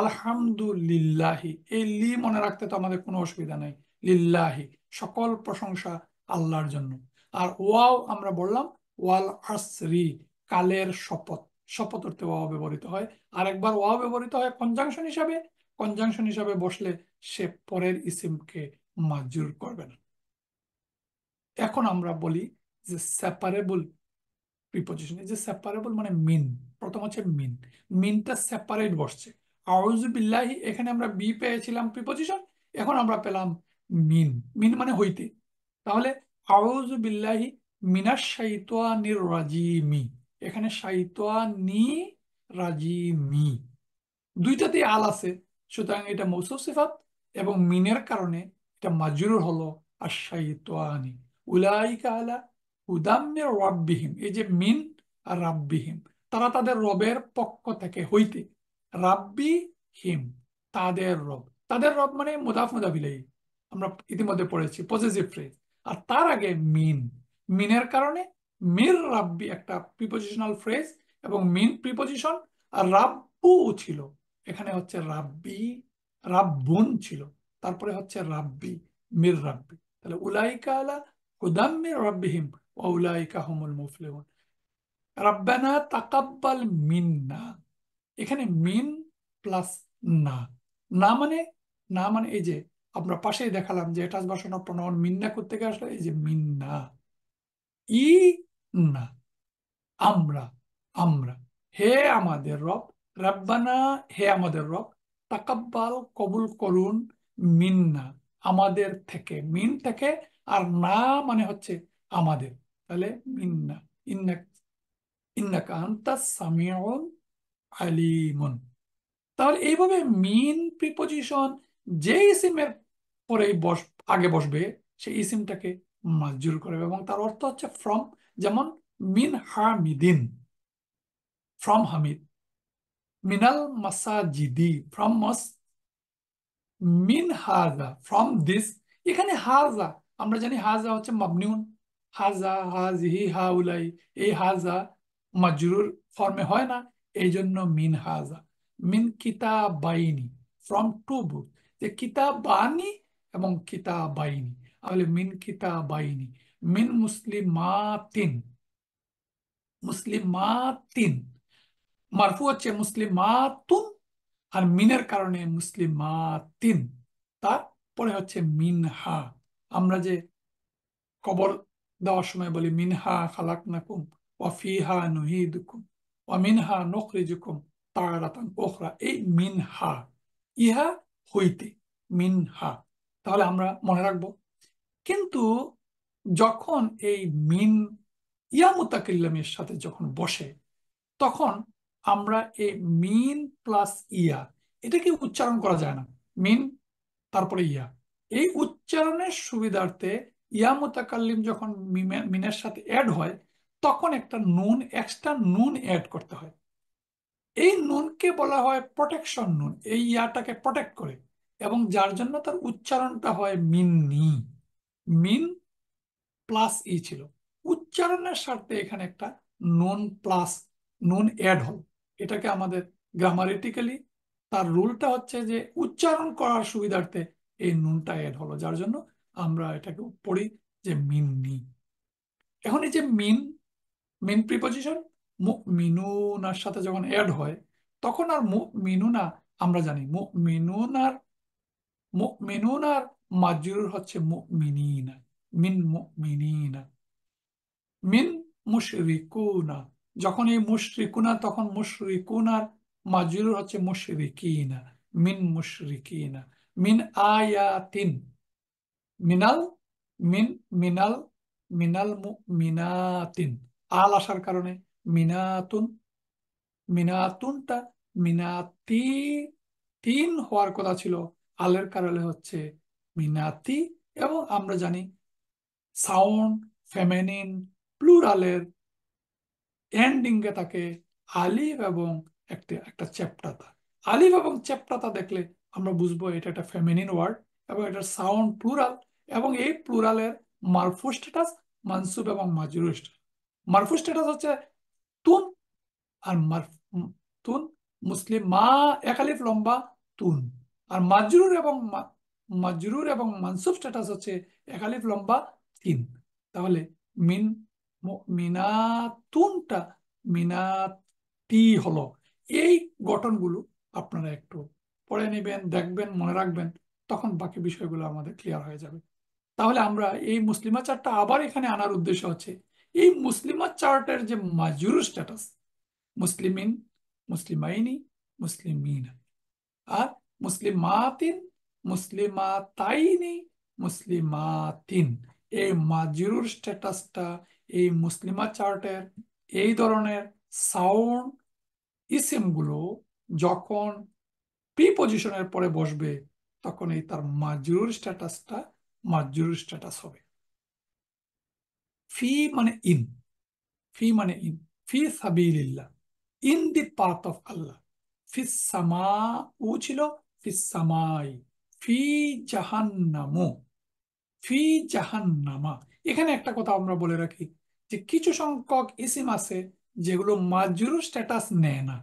আলহামদুলিল্লাহি এই লি মনে রাখতে তো আমাদের কোনো অসুবিধা নেই লিল্লাহি সকল প্রশংসা আল্লাহর জন্য আর ওয়াও আমরা বললাম ওয়াল আসরি কালের শপথ শপথ অর্থে ওয়াও ব্যবহৃত হয় আর একবার ওয়াও ব্যবহৃত হয় কনজাংশন হিসাবে কনজাংশন হিসাবে বসলে সে পরের ইসিমকে মাজুর করবে না এখন আমরা বলি যে সেপারেবল প্রিপোজিশন যে সেপারেবল মানে মিন প্রথম হচ্ছে মিন মিনটা সেপারেট বসছে আউজবিল্লাহি এখানে আমরা বি পেয়েছিলাম প্রিপোজিশন এখন আমরা পেলাম মিন মিন মানে হইতে তাহলে আউজবিল্লাহি মিনা শাইতানির রাজিমি এখানে শাইতানি রাজিমি দুইটাতে আল আছে সুতরাং এটা মৌসুফ সিফাত এবং মিনের কারণে এটা মাজরুর হলো আর শাইতানি উলাইকা আলা হুদাম্মের রাব্বিহিম এই যে মিন আর রাব্বিহিম তারা তাদের রবের পক্ষ থেকে হইতে রাব্বি হিম তাদের রব তাদের রব মানে মুদাফ মুদাফিলেই আমরা ইতিমধ্যে পড়েছি পজিটিভ ফ্রেজ আর তার আগে মিন মিনের কারণে মির রাব্বি একটা প্রিপোজিশনাল ফ্রেজ এবং মিন প্রিপোজিশন আর রাব্বু ছিল এখানে হচ্ছে রাব্বি রাব্বুন ছিল তারপরে হচ্ছে রাব্বি মির রাব্বি তাহলে উলাইকা আলা হুদাম্মির রাব্বিহিম ও উলাইকা হুমুল মুফলিহুন রাব্বানা তাকাব্বাল মিন না এখানে মিন প্লাস না না মানে না মানে এই যে আমরা পাশেই দেখালাম যে এটা বাসন প্রণয়ন মিন্না করতে গিয়ে আসলে এই যে মিন্না ই না আমরা আমরা হে আমাদের রব রাব্বানা হে আমাদের রব তাকাব্বাল কবুল করুন মিন্না আমাদের থেকে মিন থেকে আর না মানে হচ্ছে আমাদের তাহলে মিন্না ইন্না ইন্নাকা আন্তা সামিউল আলিমুন তাহলে এইভাবে মিন প্রিপোজিশন যে ইসিমের পরে বস আগে বসবে সেই ইসিমটাকে মাজুর করবে এবং তার অর্থ হচ্ছে ফ্রম যেমন মিন হামিদিন ফ্রম হামিদ মিনাল মাসাজিদি ফ্রম মস মিন হাজা ফ্রম দিস এখানে হাজা আমরা জানি হাজা হচ্ছে মাবনিউন হাজা হা হাউলাই এই হাজা মাজরুর ফর্মে হয় না এই জন্য মিন হাজা মিন কিতাবাইনি ফ্রম টু বুক যে কিতাবানি এবং কিতাবাইনি তাহলে মিন কিতাবাইনি মিন মুসলিম মাতিন মারফু হচ্ছে মাতুন আর মিনের কারণে মাতিন তারপরে হচ্ছে মিনহা আমরা যে কবর দেওয়ার সময় বলি মিনহা খালাক নাকুম ওয়াফিহা নুহিদুকুম ওয়ামিনহা নখরিজুকুম তারাতান ওখরা হইতে মিনহা তাহলে আমরা মনে রাখব কিন্তু যখন এই মিন ইয়ামুতাকিল্লামের সাথে যখন বসে তখন আমরা এই মিন প্লাস ইয়া এটাকে উচ্চারণ করা যায় না মিন তারপরে ইয়া এই উচ্চারণের সুবিধার্থে ইয়া মোতাকাল্লিম যখন মিনের সাথে অ্যাড হয় তখন একটা নুন এক্সট্রা নুন অ্যাড করতে হয় এই নুনকে বলা হয় প্রোটেকশন নুন এই ইয়াটাকে প্রোটেক্ট করে এবং যার জন্য তার উচ্চারণটা হয় মিন নি মিন প্লাস ই ছিল উচ্চারণের স্বার্থে এখানে একটা নুন প্লাস নুন অ্যাড হল এটাকে আমাদের গ্রামারিটিক্যালি তার রুলটা হচ্ছে যে উচ্চারণ করার সুবিধার্থে এই নুনটা অ্যাড হলো যার জন্য আমরা এটাকে পড়ি যে মিন নি এখন এই যে মিন মেন প্রিপোজিশন মিনুনার সাথে যখন অ্যাড হয় তখন আর মিনুনা আমরা জানি মিনুনার মিনুনার মাজরুর হচ্ছে মিনিনা মিন মিনিনা মিন মুশরিকুনা যখন এই মুশরিকুনা তখন মুশরিকুনার মাজরুর হচ্ছে মুশরিকিনা মিন মুশরিকিনা মিন আয়াতিন মিনাল মিন মিনাল মিনাল মিনাতিন আল আসার কারণে মিনাতুন মিনাতুনটা মিনাতি তিন হওয়ার কথা ছিল আলের কারণে হচ্ছে মিনাতি এবং আমরা জানি সাউন্ড ফেমেনিন প্লুরালের এন্ডিংয়ে থাকে আলিফ এবং একটি একটা চ্যাপ্টাতা আলিফ এবং চ্যাপ্টাতা দেখলে আমরা বুঝবো এটা একটা ফেমেনিন ওয়ার্ড এবং এটা সাউন্ড প্লুরাল এবং এই প্লুরালের মারফু স্ট্যাটাস মানসুব এবং মাজুরু মারফু স্ট্যাটাস হচ্ছে তুন আর তুন মুসলিম মা একালিফ লম্বা তুন আর মাজরুর এবং মাজরুর এবং মানসুব স্ট্যাটাস হচ্ছে একালিফ লম্বা তিন তাহলে মিন মিনাতুনটা মিনাতি হলো এই গঠনগুলো আপনারা একটু পড়ে নেবেন দেখবেন মনে রাখবেন তখন বাকি বিষয়গুলো আমাদের ক্লিয়ার হয়ে যাবে তাহলে আমরা এই মুসলিমা চারটা আবার এখানে আনার উদ্দেশ্য হচ্ছে এই মুসলিমা চার্টের যে মাজুর স্ট্যাটাস মুসলিমিন মুসলিমাইনি মুসলিমিন আর মুসলিমাতিন মুসলিমাতাইনি মুসলিমাতিন এই মাজুর স্ট্যাটাসটা এই মুসলিমা চার্টের এই ধরনের সাউন্ড ইসিমগুলো যখন পি পজিশনের পরে বসবে তখন এই তার মাজুর স্ট্যাটাসটা মাজুর স্ট্যাটাস হবে ফি মানে ইন ফি মানে ইন ফি সাবিল্লা ইন দি পার্ট অফ আল্লাহ ফি সামা ছিল ফি সামাই ফি জাহান্নামু ফি জাহান্নামা এখানে একটা কথা আমরা বলে রাখি যে কিছু সংখ্যক ইসিম আছে যেগুলো মাজরুর স্ট্যাটাস নেয় না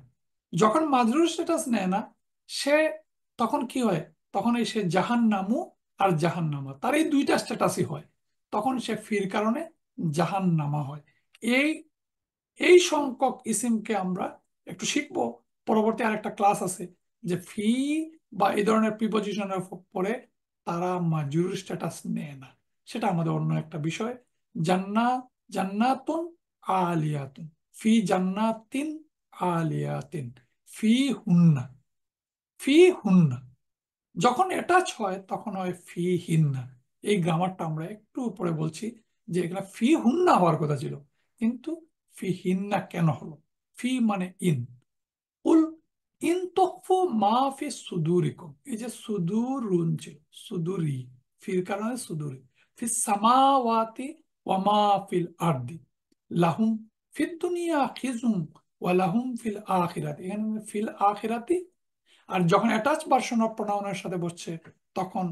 যখন মাজরুর স্ট্যাটাস নেয় না সে তখন কি হয় তখন এই সে জাহান্নামু আর জাহান্নামা তার এই দুইটা স্ট্যাটাসই হয় তখন সে ফির কারণে জাহান নামা হয় এই এই সংখ্যক ইসিমকে আমরা একটু শিখব পরবর্তী আর একটা ক্লাস আছে যে ফি বা এই ধরনের প্রিপোজিশনের পরে তারা মাজুর স্ট্যাটাস নেয় না সেটা আমাদের অন্য একটা বিষয় জান্না জান্নাতুন আলিয়াতুন ফি জান্নাতিন আলিয়াতিন ফি হুন্না ফি হুন্না যখন অ্যাটাচ হয় তখন হয় ফি হিন্না এই গ্রামারটা আমরা একটু উপরে বলছি যে এগুলা ফি হুন্না হওয়ার কথা ছিল কিন্তু ফি হিন্না কেন হলো ফি মানে ইন উল ইন তকফু মা ফি সুদুরিকম এই যে সুদূর রুন ছিল সুদুরি ফির কারণে মানে সুদুরি ফি সামাওয়াতি ওয়ামা ফিল আরদি লাহুম ফির দুনিয়া খিজুম ওয়ালাহুম ফিল আখিরাতি এখানে মানে ফিল আখিরাতি আর যখন অ্যাটাচ ভার্সন অফ প্রোনাউনের সাথে বসছে তখন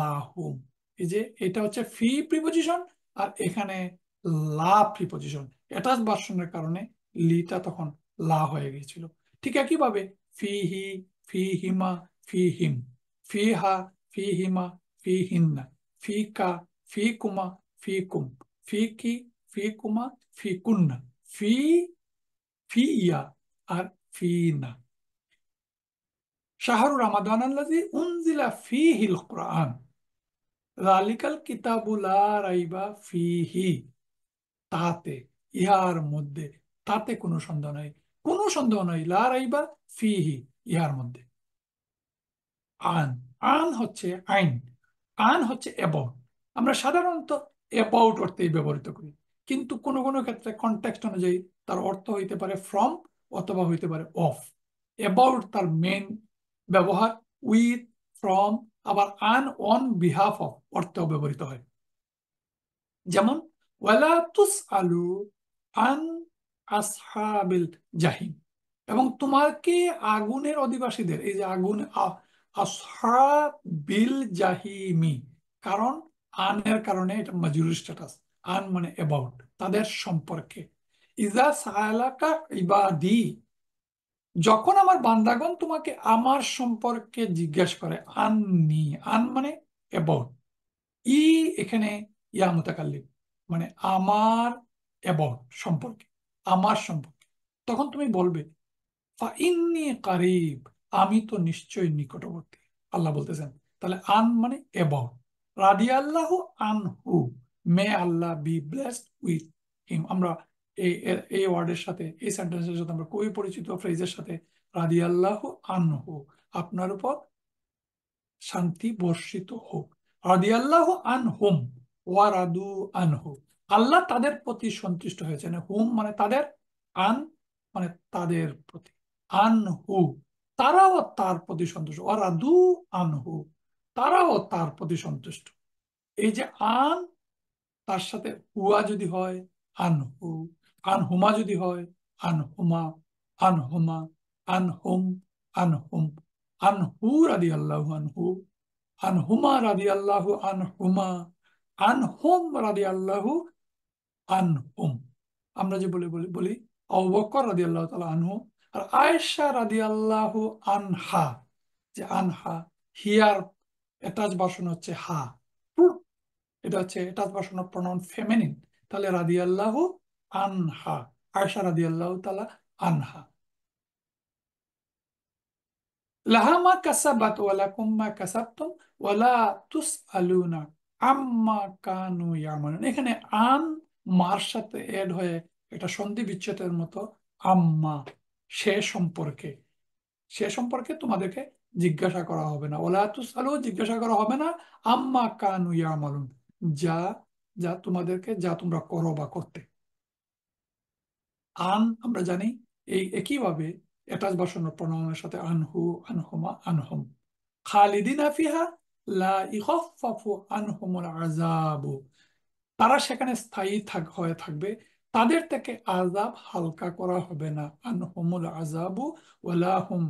লাহুম এই যে এটা হচ্ছে ফি প্রিপোজিশন আর এখানে লা প্রিপোজিশন অ্যাটাচ বাসনের কারণে লিটা তখন লা হয়ে গিয়েছিল ঠিক একইভাবে ফি হি ফি হিমা ফি হিম ফি হা ফি হিমা ফি হিন্না ফি কা ফি কুমা ফি কুম ফি কি ফি কুমা ফি কুন্না ফি ফি ইয়া আর ফি না শাহরু রামাদান আল্লাহ উনজিলা ফি হিল কোরআন রালিকাল কিতাবুলা রাইবা ফিহি তাতে ইহার মধ্যে তাতে কোনো সন্দেহ নাই কোন সন্দেহ নাই লা রাইবা ফিহি ইহার মধ্যে আন আন হচ্ছে আইন আন হচ্ছে অ্যাবাউট আমরা সাধারণত অ্যাবাউট অর্থেই ব্যবহৃত করি কিন্তু কোন কোন ক্ষেত্রে কন্টেক্সট অনুযায়ী তার অর্থ হইতে পারে ফ্রম অথবা হইতে পারে অফ অ্যাবাউট তার মেন ব্যবহার উইথ ফ্রম আবার আন অন বিহাফ অফ অর্থ ব্যবহৃত হয় যেমন ওয়ালা তুস আলু আন আসহাবিল জাহিম এবং তোমাকে আগুনের অধিবাসীদের এই যে আগুন আসহাবিল জাহিমি কারণ আনের কারণে এটা মাজুরি স্ট্যাটাস আন মানে অ্যাবাউট তাদের সম্পর্কে ইজা সালাকা ইবাদি যখন আমার বান্দাগণ তোমাকে আমার সম্পর্কে জিজ্ঞাসা করে আন নি আন মানে অ্যাবাউট ই এখানে ইয়া মোতাকাল্লিম মানে আমার অ্যাবাউট সম্পর্কে আমার সম্পর্কে তখন তুমি বলবে ইন্নি কারিব আমি তো নিশ্চয়ই নিকটবর্তী আল্লাহ বলতেছেন তাহলে আন মানে অ্যাবাউট রাদি আল্লাহ আনহু মে আল্লাহ বি ব্লেসড উইথ হিম আমরা এই এই ওয়ার্ডের সাথে এই সেন্টেন্সের সাথে আমরা খুবই পরিচিত ফ্রেজের সাথে রাদি আল্লাহ আনহু আপনার উপর শান্তি বর্ষিত হোক রাদি আল্লাহ আনহুম ওয়ারাদু আল্লাহ তাদের প্রতি সন্তুষ্ট মানে হুম মানে তাদের আন মানে তাদের প্রতি তারাও তার প্রতি সন্তুষ্ট আন হু তারাও তার প্রতি সন্তুষ্ট এই যে আন তার সাথে হুয়া যদি হয় আনহু আন হোমা যদি হয় আন আন আন হোমা হোমা হোম আন হোম আন হু রাদি আল্লাহ আন হু আন হুমা রাদি আল্লাহ আন হুমা আন হোম রাদি আল্লাহ আন হোম আমরা যে বলে বলি বলি অবকর রাদি আল্লাহ তালা আনহু আর আয়েশা রাদি আল্লাহ আনহা যে আনহা হিয়ার অ্যাটাচ বাসন হচ্ছে হা এটা হচ্ছে অ্যাটাচ বাসন প্রনাউন ফেমেনিন তাহলে রাদি আল্লাহ আনহা আয়সা রাদি আল্লাহ তালা আনহা লাহামা কাসাবাত ওয়ালা কুম্মা ওয়ালা তুস আলুনা আম্মা কানু এখানে আন মার সাথে এড হয়ে এটা সন্ধি বিচ্ছেদের মতো আম্মা সে সম্পর্কে সে সম্পর্কে তোমাদেরকে জিজ্ঞাসা করা হবে না ওলা আলু জিজ্ঞাসা করা হবে না আম্মা কানু ইয়ামালুন যা যা তোমাদেরকে যা তোমরা করো বা করতে আন আমরা জানি এই একইভাবে অ্যাটাচ বাসনের প্রণয়নের সাথে আনহু আনহুমা আনহম খালিদিন আফিহা তারা সেখানে স্থায়ী হয়ে থাকবে তাদের থেকে আজাব হালকা করা হবে না আনহুমুল আজাবু ওয়ালাহুম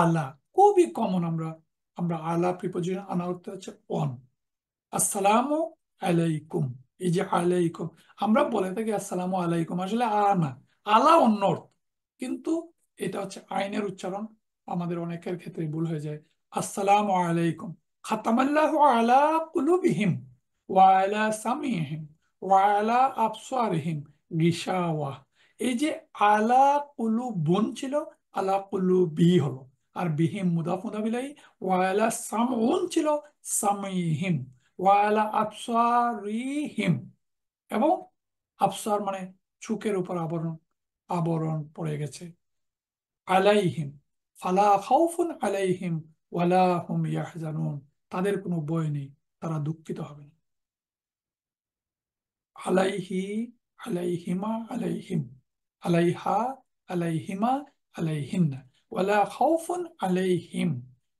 আলা খুবই কমন আমরা আমরা আলা প্রিপোজিশন আনা হচ্ছে অন আসসালাম আলাইকুম এই যে আলাইকুম আমরা বলে থাকি আসসালামু আলাইকুম আসলে আনা আলা অন্য কিন্তু এটা হচ্ছে আইনের উচ্চারণ আমাদের অনেকের ক্ষেত্রে ভুল হয়ে যায় আসসালামু আলাইকুম খাতামাল্লাহ আলা কুলুবিহিম ওয়ালা সামিহিম ওয়ালা আফসারহিম গিসাওয়া এই যে আলা কুলু বোন ছিল আলা কুলু বি হলো আর বিহিম মুদাফ মুদাবিলাই ওয়ালা সামউন ছিল সামিহিম ওয়ালা আফসারিহিম এবং আফসার মানে চুকের উপর আবরণ আবরণ পড়ে গেছে আলাইহিম ফালা খাউফুন আলাইহিম ওয়ালা ইয়াহজানুন তাদের কোনো বই নেই তারা দুঃখিত হবে না আলাইহি আলাইহিমা আলাইহিম আলাইহা আলাইহিমা আলাইহিন্না ওয়ালা খাউফুন আলাইহিম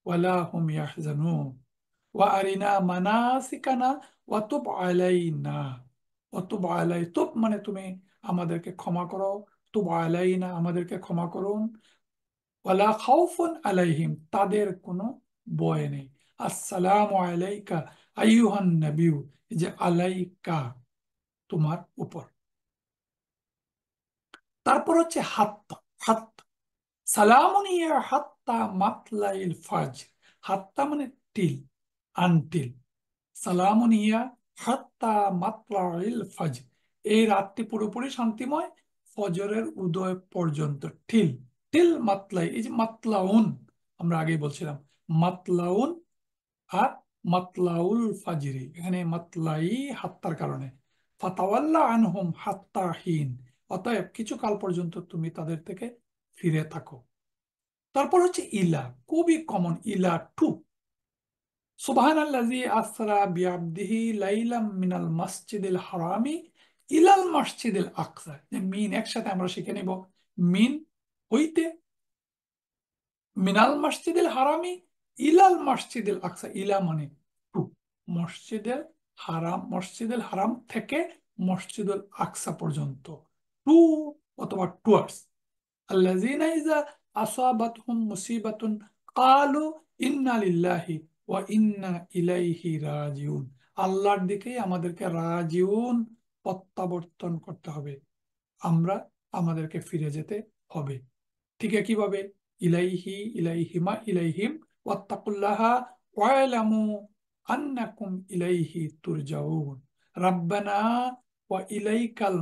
ওয়ালা ইয়াহজানুন ওয়ারিনা মানাসিকানা ওয়াতুব আলাইনা ওয়াতুব আলাই তুব মানে তুমি আমাদেরকে ক্ষমা করো তুব না আমাদেরকে ক্ষমা করুন ওয়ালা খাউফুন আলাইহিম তাদের কোনো বয় নেই আসসালামু আলাইকা আইয়ুহান নবিউ যে আলাইকা তোমার উপর তারপর হচ্ছে হাত্তা হাত্তা সালামুনিয়া হাত্তা মাতলাইল ফাজ হাত্তা মানে টিল আনটিল সালামুন ইয়া হাত্তা মাতলাইল ফজ এই রাতটি পুরোপুরি শান্তিময় ফজরের উদয় পর্যন্ত ঠিল টিল মাতলাই এই যে মাতলাউন আমরা আগে বলছিলাম মাতলাউন আর মাতলাউল ফাজিরি এখানে মাতলাই হাত্তার কারণে ফাতাওয়াল্লা আনহুম হাত্তাহীন অতএব কিছু কাল পর্যন্ত তুমি তাদের থেকে ফিরে থাকো তারপর হচ্ছে ইলা খুবই কমন ইলা টু সুবহানাল্লাজি আসরা বিআবদিহি লাইলাম মিনাল হারামি ইলাল আকসা যে মিন একসাথে আমরা শিখে নিব মিন হইতে মিনাল হারামি ইলাল আকসা ইলা মানে টু হারাম মসজিদুল হারাম থেকে মসজিদুল আকসা পর্যন্ত টু অথবা টুয়ার্স আল্লাযীনা ইযা আসাবাতহুম মুসিবাতুন ক্বালু ইন্না লিল্লাহি ইলাইহি রাজিউন আল্লাহর দিকেই আমাদেরকে রাজিউন প্রত্যাবর্তন করতে হবে আমরা আমাদেরকে ফিরে যেতে হবে ঠিক কিভাবে ইলাইহি ইলাইহিমা ইলাইহিম ওয়ালামু ইলাইহি তুরজাউন ওয়া ইলাইকাল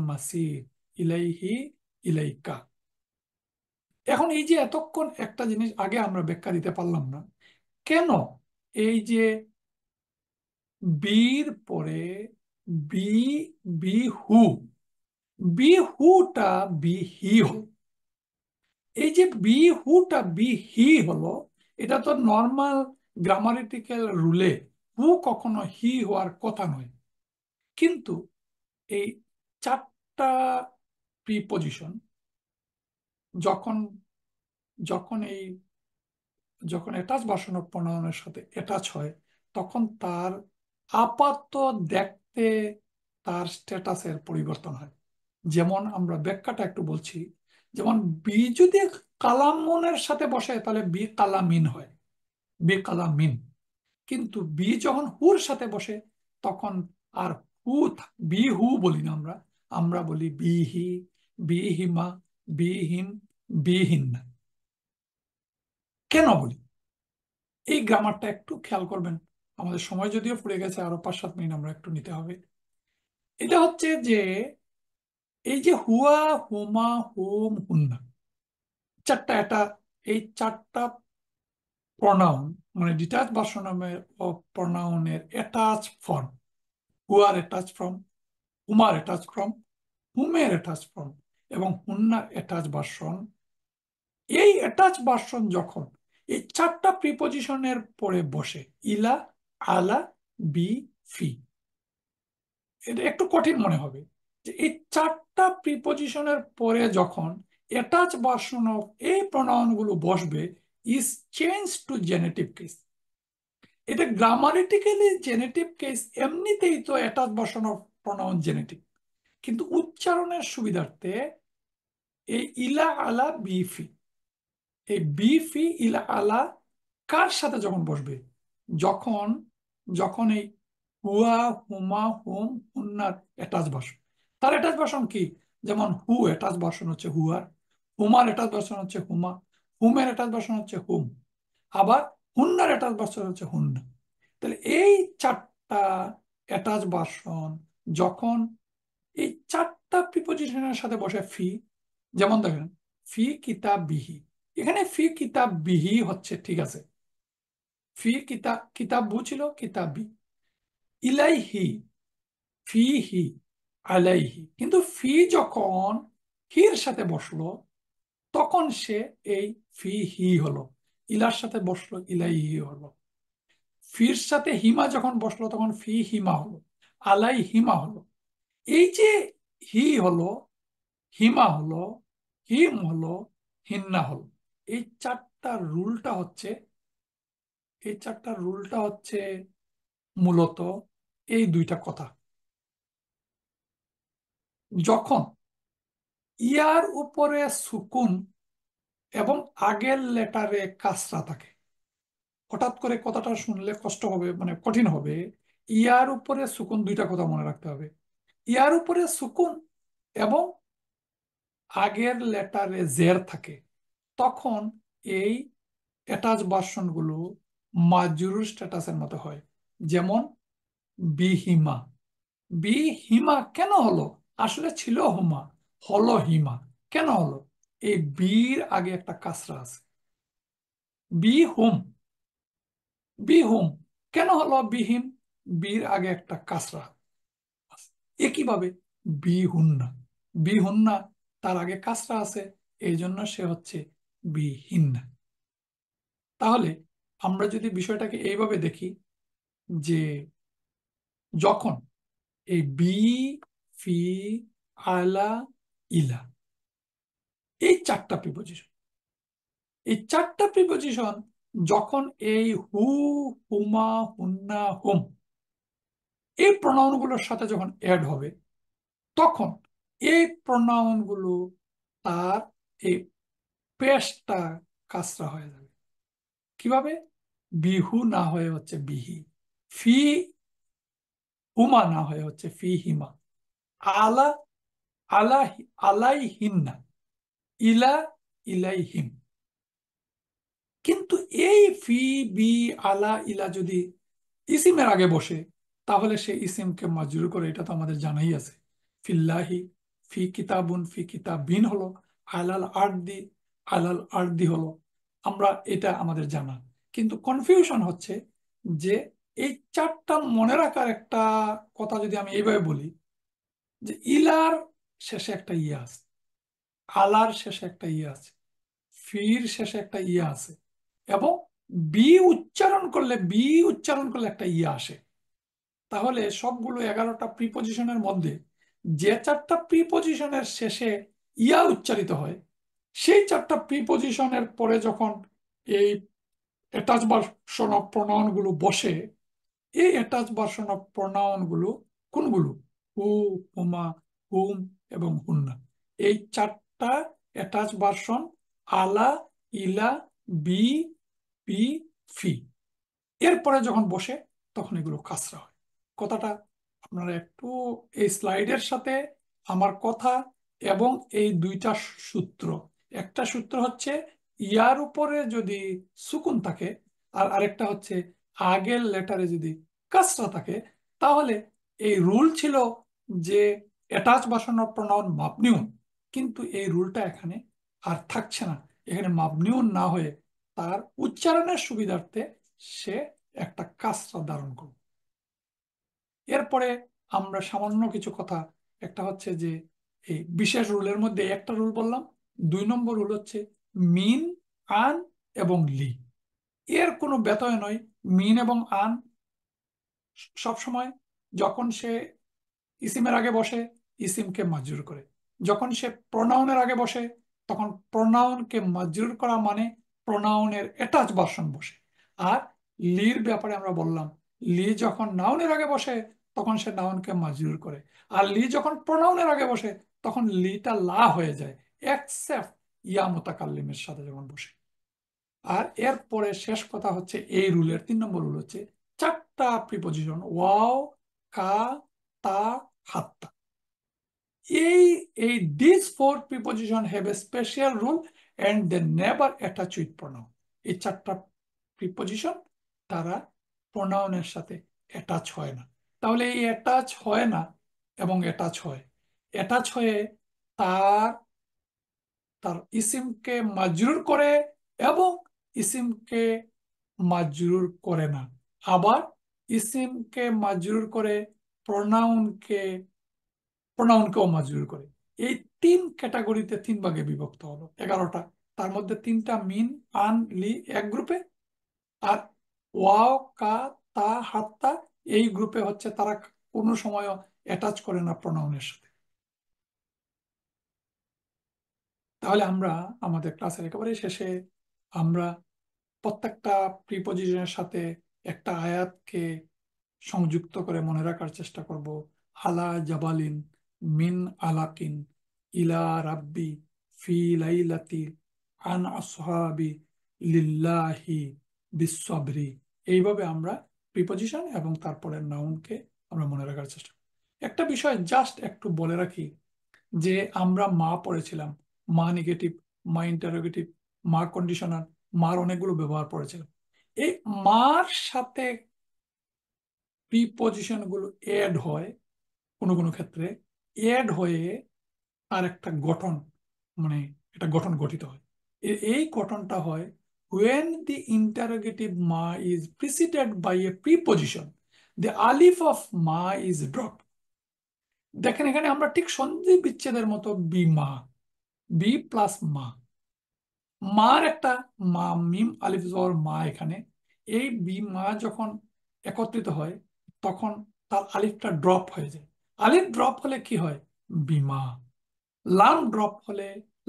ইলাইহি ইলাইকা এখন এই যে এতক্ষণ একটা জিনিস আগে আমরা ব্যাখ্যা দিতে পারলাম না কেন এই যে বীর পরে বি বি হু বি হুটা বি হি হল এই যে বি হুটা বি হি হলো এটা তো নর্মাল গ্রামারিটিক্যাল রুলে হু কখনো হি হওয়ার কথা নয় কিন্তু এই চারটা প্রিপজিশন যখন যখন এই যখন অ্যাটাচ বাসন প্রণয়নের সাথে অ্যাটাচ হয় তখন তার আপাত দেখতে তার স্ট্যাটাসের পরিবর্তন হয় যেমন আমরা ব্যাখ্যাটা একটু বলছি যেমন বি যদি কালামনের সাথে বসে তাহলে বি কালামিন হয় বি কালামিন কিন্তু বি যখন হুর সাথে বসে তখন আর হু বি হু বলি না আমরা আমরা বলি বিহি বিহিমা বিহীন বিহীন না কেন বলি এই গ্রামারটা একটু খেয়াল করবেন আমাদের সময় যদিও ফুরে গেছে আরো পাঁচ সাত মিনিট আমরা একটু নিতে হবে এটা হচ্ছে যে এই যে হুয়া হোমা হোম হুন্না চারটা এটা এই চারটা প্রনাউন মানে ডিটাচ বাসনামের প্রনাউনের অ্যাটাচ ফর্ম হুয়ার অ্যাটাচ ফর্ম হুমার অ্যাটাচ ফর্ম হুমের অ্যাটাচ ফর্ম এবং হুন্নার অ্যাটাচ বাসন এই অ্যাটাচ বাসন যখন এই চারটা প্রিপোজিশনের পরে বসে ইলা আলা বি ফি এটা একটু কঠিন মনে হবে যে এই চারটা প্রিপোজিশনের পরে যখন অ্যাটাচ বা সুনক এই প্রণয়নগুলো বসবে is change to genitive case এটা গ্রামারিটিক্যালি জেনেটিভ কেস এমনিতেই তো অ্যাটাচ বা সুনক প্রণয়ন জেনেটিভ কিন্তু উচ্চারণের সুবিধার্থে এই ইলা আলা বি ফি এই বি ফি ইলা আলা কার সাথে যখন বসবে যখন যখন এই হুয়া হুমা হুম হুন্নার অ্যাটাচ বাসন তার অ্যাটাচ বাসন কি যেমন হু অ্যাটাচ বাসন হচ্ছে হুয়ার হুমার অ্যাটাচ বাসন হচ্ছে হুমা হুমের অ্যাটাচ বাসন হচ্ছে হুম আবার হুন্নার অ্যাটাচ বাসন হচ্ছে হুন্না তাহলে এই চারটা অ্যাটাচ বাসন যখন এই চারটা প্রিপোজিশনের সাথে বসে ফি যেমন দেখেন ফি কিতাব বিহি এখানে ফি কিতাব বিহি হচ্ছে ঠিক আছে ফি কিতাব কিতাব বুঝছিল কিতাব বি ইলাইহি আলাই আলাইহি কিন্তু ফি যখন হির সাথে বসলো তখন সে এই ফি হি হলো ইলার সাথে বসলো ইলাইহি হলো ফির সাথে হিমা যখন বসলো তখন ফি হিমা হলো আলাই হিমা হলো এই যে হি হলো হিমা হলো হিম হলো হিন্না হলো এই চারটা রুলটা হচ্ছে এই চারটা রুলটা হচ্ছে মূলত এই দুইটা কথা যখন ইয়ার উপরে সুকুন এবং আগের লেটারে কাসরা থাকে হঠাৎ করে কথাটা শুনলে কষ্ট হবে মানে কঠিন হবে ইয়ার উপরে সুকুন দুইটা কথা মনে রাখতে হবে ইয়ার উপরে সুকুন এবং আগের লেটারে জের থাকে তখন এই অ্যাটাচ বাসনগুলো মাজরুর স্ট্যাটাসের মতো হয় যেমন বিহিমা বিহিমা কেন হলো আসলে ছিল হুমা হলো হিমা কেন হলো এই বীর আগে একটা কাসরা আছে বি হুম বি হুম কেন হলো বিহিম বীর আগে একটা কাসরা একইভাবে বিহুন্না বিহুন্না তার আগে কাসরা আছে এই জন্য সে হচ্ছে বিহীন তাহলে আমরা যদি বিষয়টাকে এইভাবে দেখি যে যখন এই বি ফি আলা ইলা এই চারটা প্রিপোজিশন এই চারটা প্রিপোজিশন যখন এই হু হুমা হুন্না হুম এই প্রণয়নগুলোর সাথে যখন অ্যাড হবে তখন এই প্রণয়নগুলো তার এই পেস্টটা কাঁচরা হয়ে যাবে কিভাবে বিহু না হয়ে হচ্ছে বিহি ফি হুমা না হয়ে হচ্ছে ফি হিমা আলা আলা আলাই হিন না ইলা ইলাই হিম কিন্তু এই ফি বি আলা ইলা যদি ইসিমের আগে বসে তাহলে সে ইসিমকে মজুর করে এটা তো আমাদের জানাই আছে ফিল্লাহি ফি কিতাবুন ফি কিতাবিন হলো আলাল আর্দি আলাল আর্দি হলো আমরা এটা আমাদের জানা কিন্তু কনফিউশন হচ্ছে যে এই চারটা মনে রাখার একটা কথা যদি আমি এইভাবে বলি যে ইলার শেষে একটা ইয়ে আছে আলার শেষে একটা ইয়ে আছে ফির শেষে একটা ইয়ে আছে এবং বি উচ্চারণ করলে বি উচ্চারণ করলে একটা ইয়ে আসে তাহলে সবগুলো এগারোটা প্রিপোজিশনের মধ্যে যে চারটা প্রিপোজিশনের শেষে ইয়া উচ্চারিত হয় সেই চারটা প্রিপোজিশনের পরে যখন এই অ্যাটাচ বার্সন অফ প্রণয়নগুলো বসে এই অ্যাটাচ বার্সন অফ প্রণয়নগুলো কোনগুলো হু হুমা হুম এবং হুন্না এই চারটা অ্যাটাচ ভার্সন আলা ইলা বি পি ফি এরপরে যখন বসে তখন এগুলো কাসরা হয় কথাটা আপনারা একটু এই স্লাইডের সাথে আমার কথা এবং এই দুইটা সূত্র একটা সূত্র হচ্ছে ইয়ার উপরে যদি সুকুন থাকে আর আরেকটা হচ্ছে আগের লেটারে যদি কাসরা থাকে তাহলে এই রুল ছিল যে অ্যাটাচ বাসন প্রণয়ন মাপনিউন কিন্তু এই রুলটা এখানে আর থাকছে না এখানে মাপনিউন না হয়ে তার উচ্চারণের সুবিধার্থে সে একটা কাসরা ধারণ করল এরপরে আমরা সামান্য কিছু কথা একটা হচ্ছে যে এই বিশেষ রুলের মধ্যে একটা রুল বললাম দুই নম্বর হলো হচ্ছে মিন আন এবং লি এর কোনো ব্যতয় নয় মিন এবং আন সবসময় যখন সে ইসিমের আগে বসে ইসিমকে মাজুর করে যখন সে প্রনাউনের আগে বসে তখন প্রনাউনকে মাজুর করা মানে প্রনাউনের অ্যাটাচ বাসন বসে আর লির ব্যাপারে আমরা বললাম লি যখন নাউনের আগে বসে তখন সে নাউনকে মাজুর করে আর লি যখন প্রনাউনের আগে বসে তখন লিটা লা হয়ে যায় একসেপ্ট ইয়া মোতাকাল্লিমের সাথে যেমন বসে আর এরপরে শেষ কথা হচ্ছে এই রুলের তিন নম্বর রুল হচ্ছে চারটা প্রিপোজিশন ওয়াও কা তা হাত্তা এই এই this four preposition have a special rule and they never attach with pronoun এই চারটা প্রিপোজিশন তারা প্রনাউনের সাথে অ্যাটাচ হয় না তাহলে এই অ্যাটাচ হয় না এবং অ্যাটাচ হয় অ্যাটাচ হয়ে তার তার ইসিমকে মাজরুর করে এবং ইসিমকে মাজরুর করে না আবার ইসিমকে মাজরুর করে প্রনাউনকে প্রনাউনকেও মাজরুর করে এই তিন ক্যাটাগরিতে তিন ভাগে বিভক্ত হলো এগারোটা তার মধ্যে তিনটা মিন আন লি এক গ্রুপে আর ওয়াও কা তা হাত্তা এই গ্রুপে হচ্ছে তারা কোনো সময় অ্যাটাচ করে না প্রনাউনের সাথে তাহলে আমরা আমাদের ক্লাসের একেবারে শেষে আমরা প্রত্যেকটা প্রিপোজিশনের সাথে একটা আয়াতকে সংযুক্ত করে মনে রাখার চেষ্টা করব আলা জাবালিন মিন আলাকিন ইলা রাব্বি ফি লাইলাতি আন আসহাবি লিল্লাহি বিশ্ববরি এইভাবে আমরা প্রিপোজিশন এবং তারপরে নাউনকে আমরা মনে রাখার চেষ্টা একটা বিষয় জাস্ট একটু বলে রাখি যে আমরা মা পড়েছিলাম মা নেগেটিভ মা ইন্টারোগেটিভ মা কন্ডিশনার মার অনেকগুলো ব্যবহার করেছিল এই মার সাথে গুলো অ্যাড হয় কোনো কোনো ক্ষেত্রে অ্যাড হয়ে আর একটা গঠন মানে এটা গঠন গঠিত হয় এই গঠনটা হয় ওয়েন the ইন্টারোগেটিভ মা is preceded by a preposition the আলিফ অফ মা ইজ ড্রপ দেখেন এখানে আমরা ঠিক সন্ধি বিচ্ছেদের মতো বিমা বি প্লাস মা মার একটা মা মিম আলিফ জর মা এখানে এই বি মা যখন একত্রিত হয় তখন তার আলিফটা ড্রপ হয়ে যায় আলিফ ড্রপ হলে কি হয় বিমা লাম ড্রপ হলে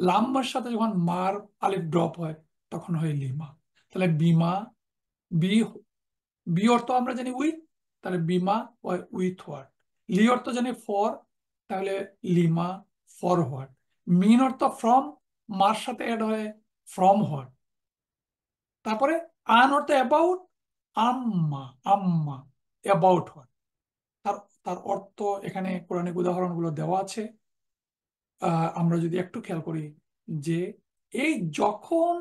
লাম্বার সাথে যখন মার আলিফ ড্রপ হয় তখন হয় লিমা তাহলে বিমা বি বি অর্থ আমরা জানি উইথ তাহলে বিমা হয় উইথ ওয়ার্ড লি অর্থ জানি ফর তাহলে লিমা ফর ফরওয়ার্ড মিন অর্থ ফ্রম মার সাথে অ্যাড হয়ে ফ্রম হয় তারপরে আন অর্থ অ্যাবাউট আম্মা আম্মা অ্যাবাউট হট তার তার অর্থ এখানে কোরআনিক উদাহরণগুলো দেওয়া আছে আমরা যদি একটু খেয়াল করি যে এই যখন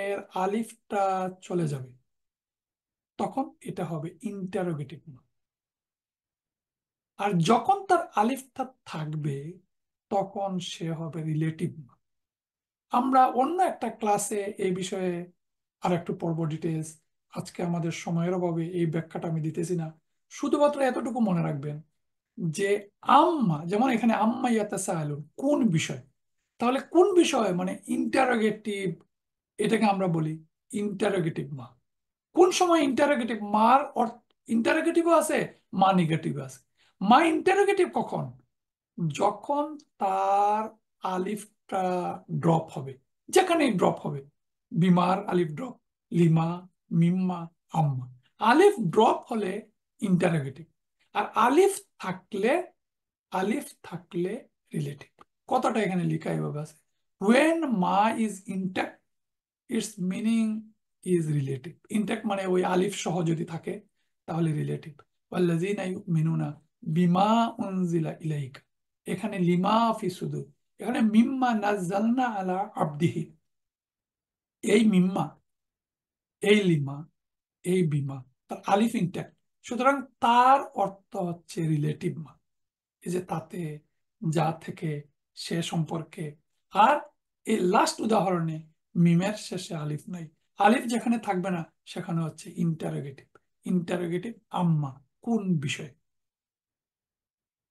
এর আলিফটা চলে যাবে তখন এটা হবে ইন্টারোগেটিভ আর যখন তার আলিফটা থাকবে তখন সে হবে রিলেটিভ মান আমরা অন্য একটা ক্লাসে এই বিষয়ে আর একটু পর্ব ডিটেলস আজকে আমাদের সময়ের অভাবে এই ব্যাখ্যাটা আমি দিতেছি না শুধুমাত্র এতটুকু মনে রাখবেন যে আম্মা যেমন এখানে আম্মা ইয়াতাসা সাহালু কোন বিষয় তাহলে কোন বিষয় মানে ইন্টারোগেটিভ এটাকে আমরা বলি ইন্টারোগেটিভ মা কোন সময় ইন্টারোগেটিভ মার অর্থ ইন্টারোগেটিভও আছে মা নেগেটিভ আছে মা ইন্টারোগেটিভ কখন যখন তার আলিফটা ড্রপ হবে যেখানে ড্রপ হবে বিমার আলিফ ড্রপ লিমা মিম্মা আম্মা আলিফ ড্রপ হলে ইন্টারোগেটিভ আর আলিফ থাকলে আলিফ থাকলে রিলেটিভ কথাটা এখানে লেখা এভাবে আছে ওয়েন মা is intact it's meaning is relative intact মানে ওই আলিফ সহ যদি থাকে তাহলে রিলেটিভ ওয়াল্লাজিনা ইউমিনুনা বিমা উনজিলা ইলাইকা এখানে লিমা ফি সুদুর এখানে মিম্মা নাজালনা আলা আবদিহি এই মিম্মা এই লিমা এই বিমা তার আলিফ ইনট্যাক্ট সুতরাং তার অর্থ হচ্ছে রিলেটিভ মা এই যে তাতে যা থেকে সে সম্পর্কে আর এই লাস্ট উদাহরণে মিমের শেষে আলিফ নাই আলিফ যেখানে থাকবে না সেখানে হচ্ছে ইন্টারোগেটিভ ইন্টারোগেটিভ আম্মা কোন বিষয়ে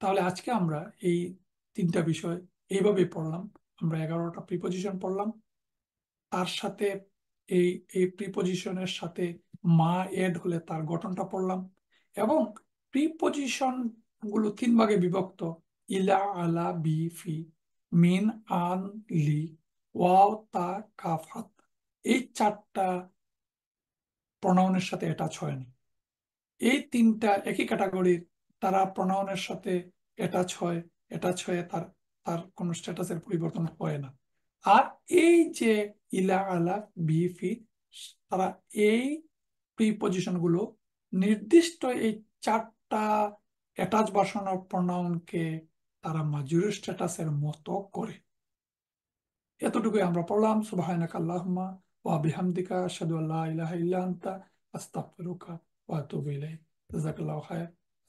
তাহলে আজকে আমরা এই তিনটা বিষয় এইভাবে পড়লাম আমরা এগারোটা প্রিপোজিশন পড়লাম তার সাথে এই এই প্রিপোজিশনের সাথে মা এড হলে তার গঠনটা পড়লাম এবং প্রিপোজিশন গুলো তিন ভাগে বিভক্ত ইলা আলা বি ফি মিন আন লি ওয়াও তা কাফাত এই চারটা প্রণাউনের সাথে অ্যাটাচ হয়নি এই তিনটা একই ক্যাটাগরির তারা প্রণয়নের সাথে অ্যাটাচ হয় অ্যাটাচ হয়ে তার তার কোন স্ট্যাটাসের পরিবর্তন হয় না আর এই যে ইলা আলা বিফি তারা এই প্রিপজিশনগুলো নির্দিষ্ট এই চারটা অ্যাটাচ বাসন প্রণয়নকে তারা মাজুরি স্ট্যাটাসের মতো করে এতটুকুই আমরা পড়লাম সুবাহনাক আল্লাহমা ওয়া বিহামদিকা সাদু আল্লাহ ইলাহা ইল্লা আস্তাগফিরুকা ওয়া আতুবু ইলাইক জাযাকাল্লাহু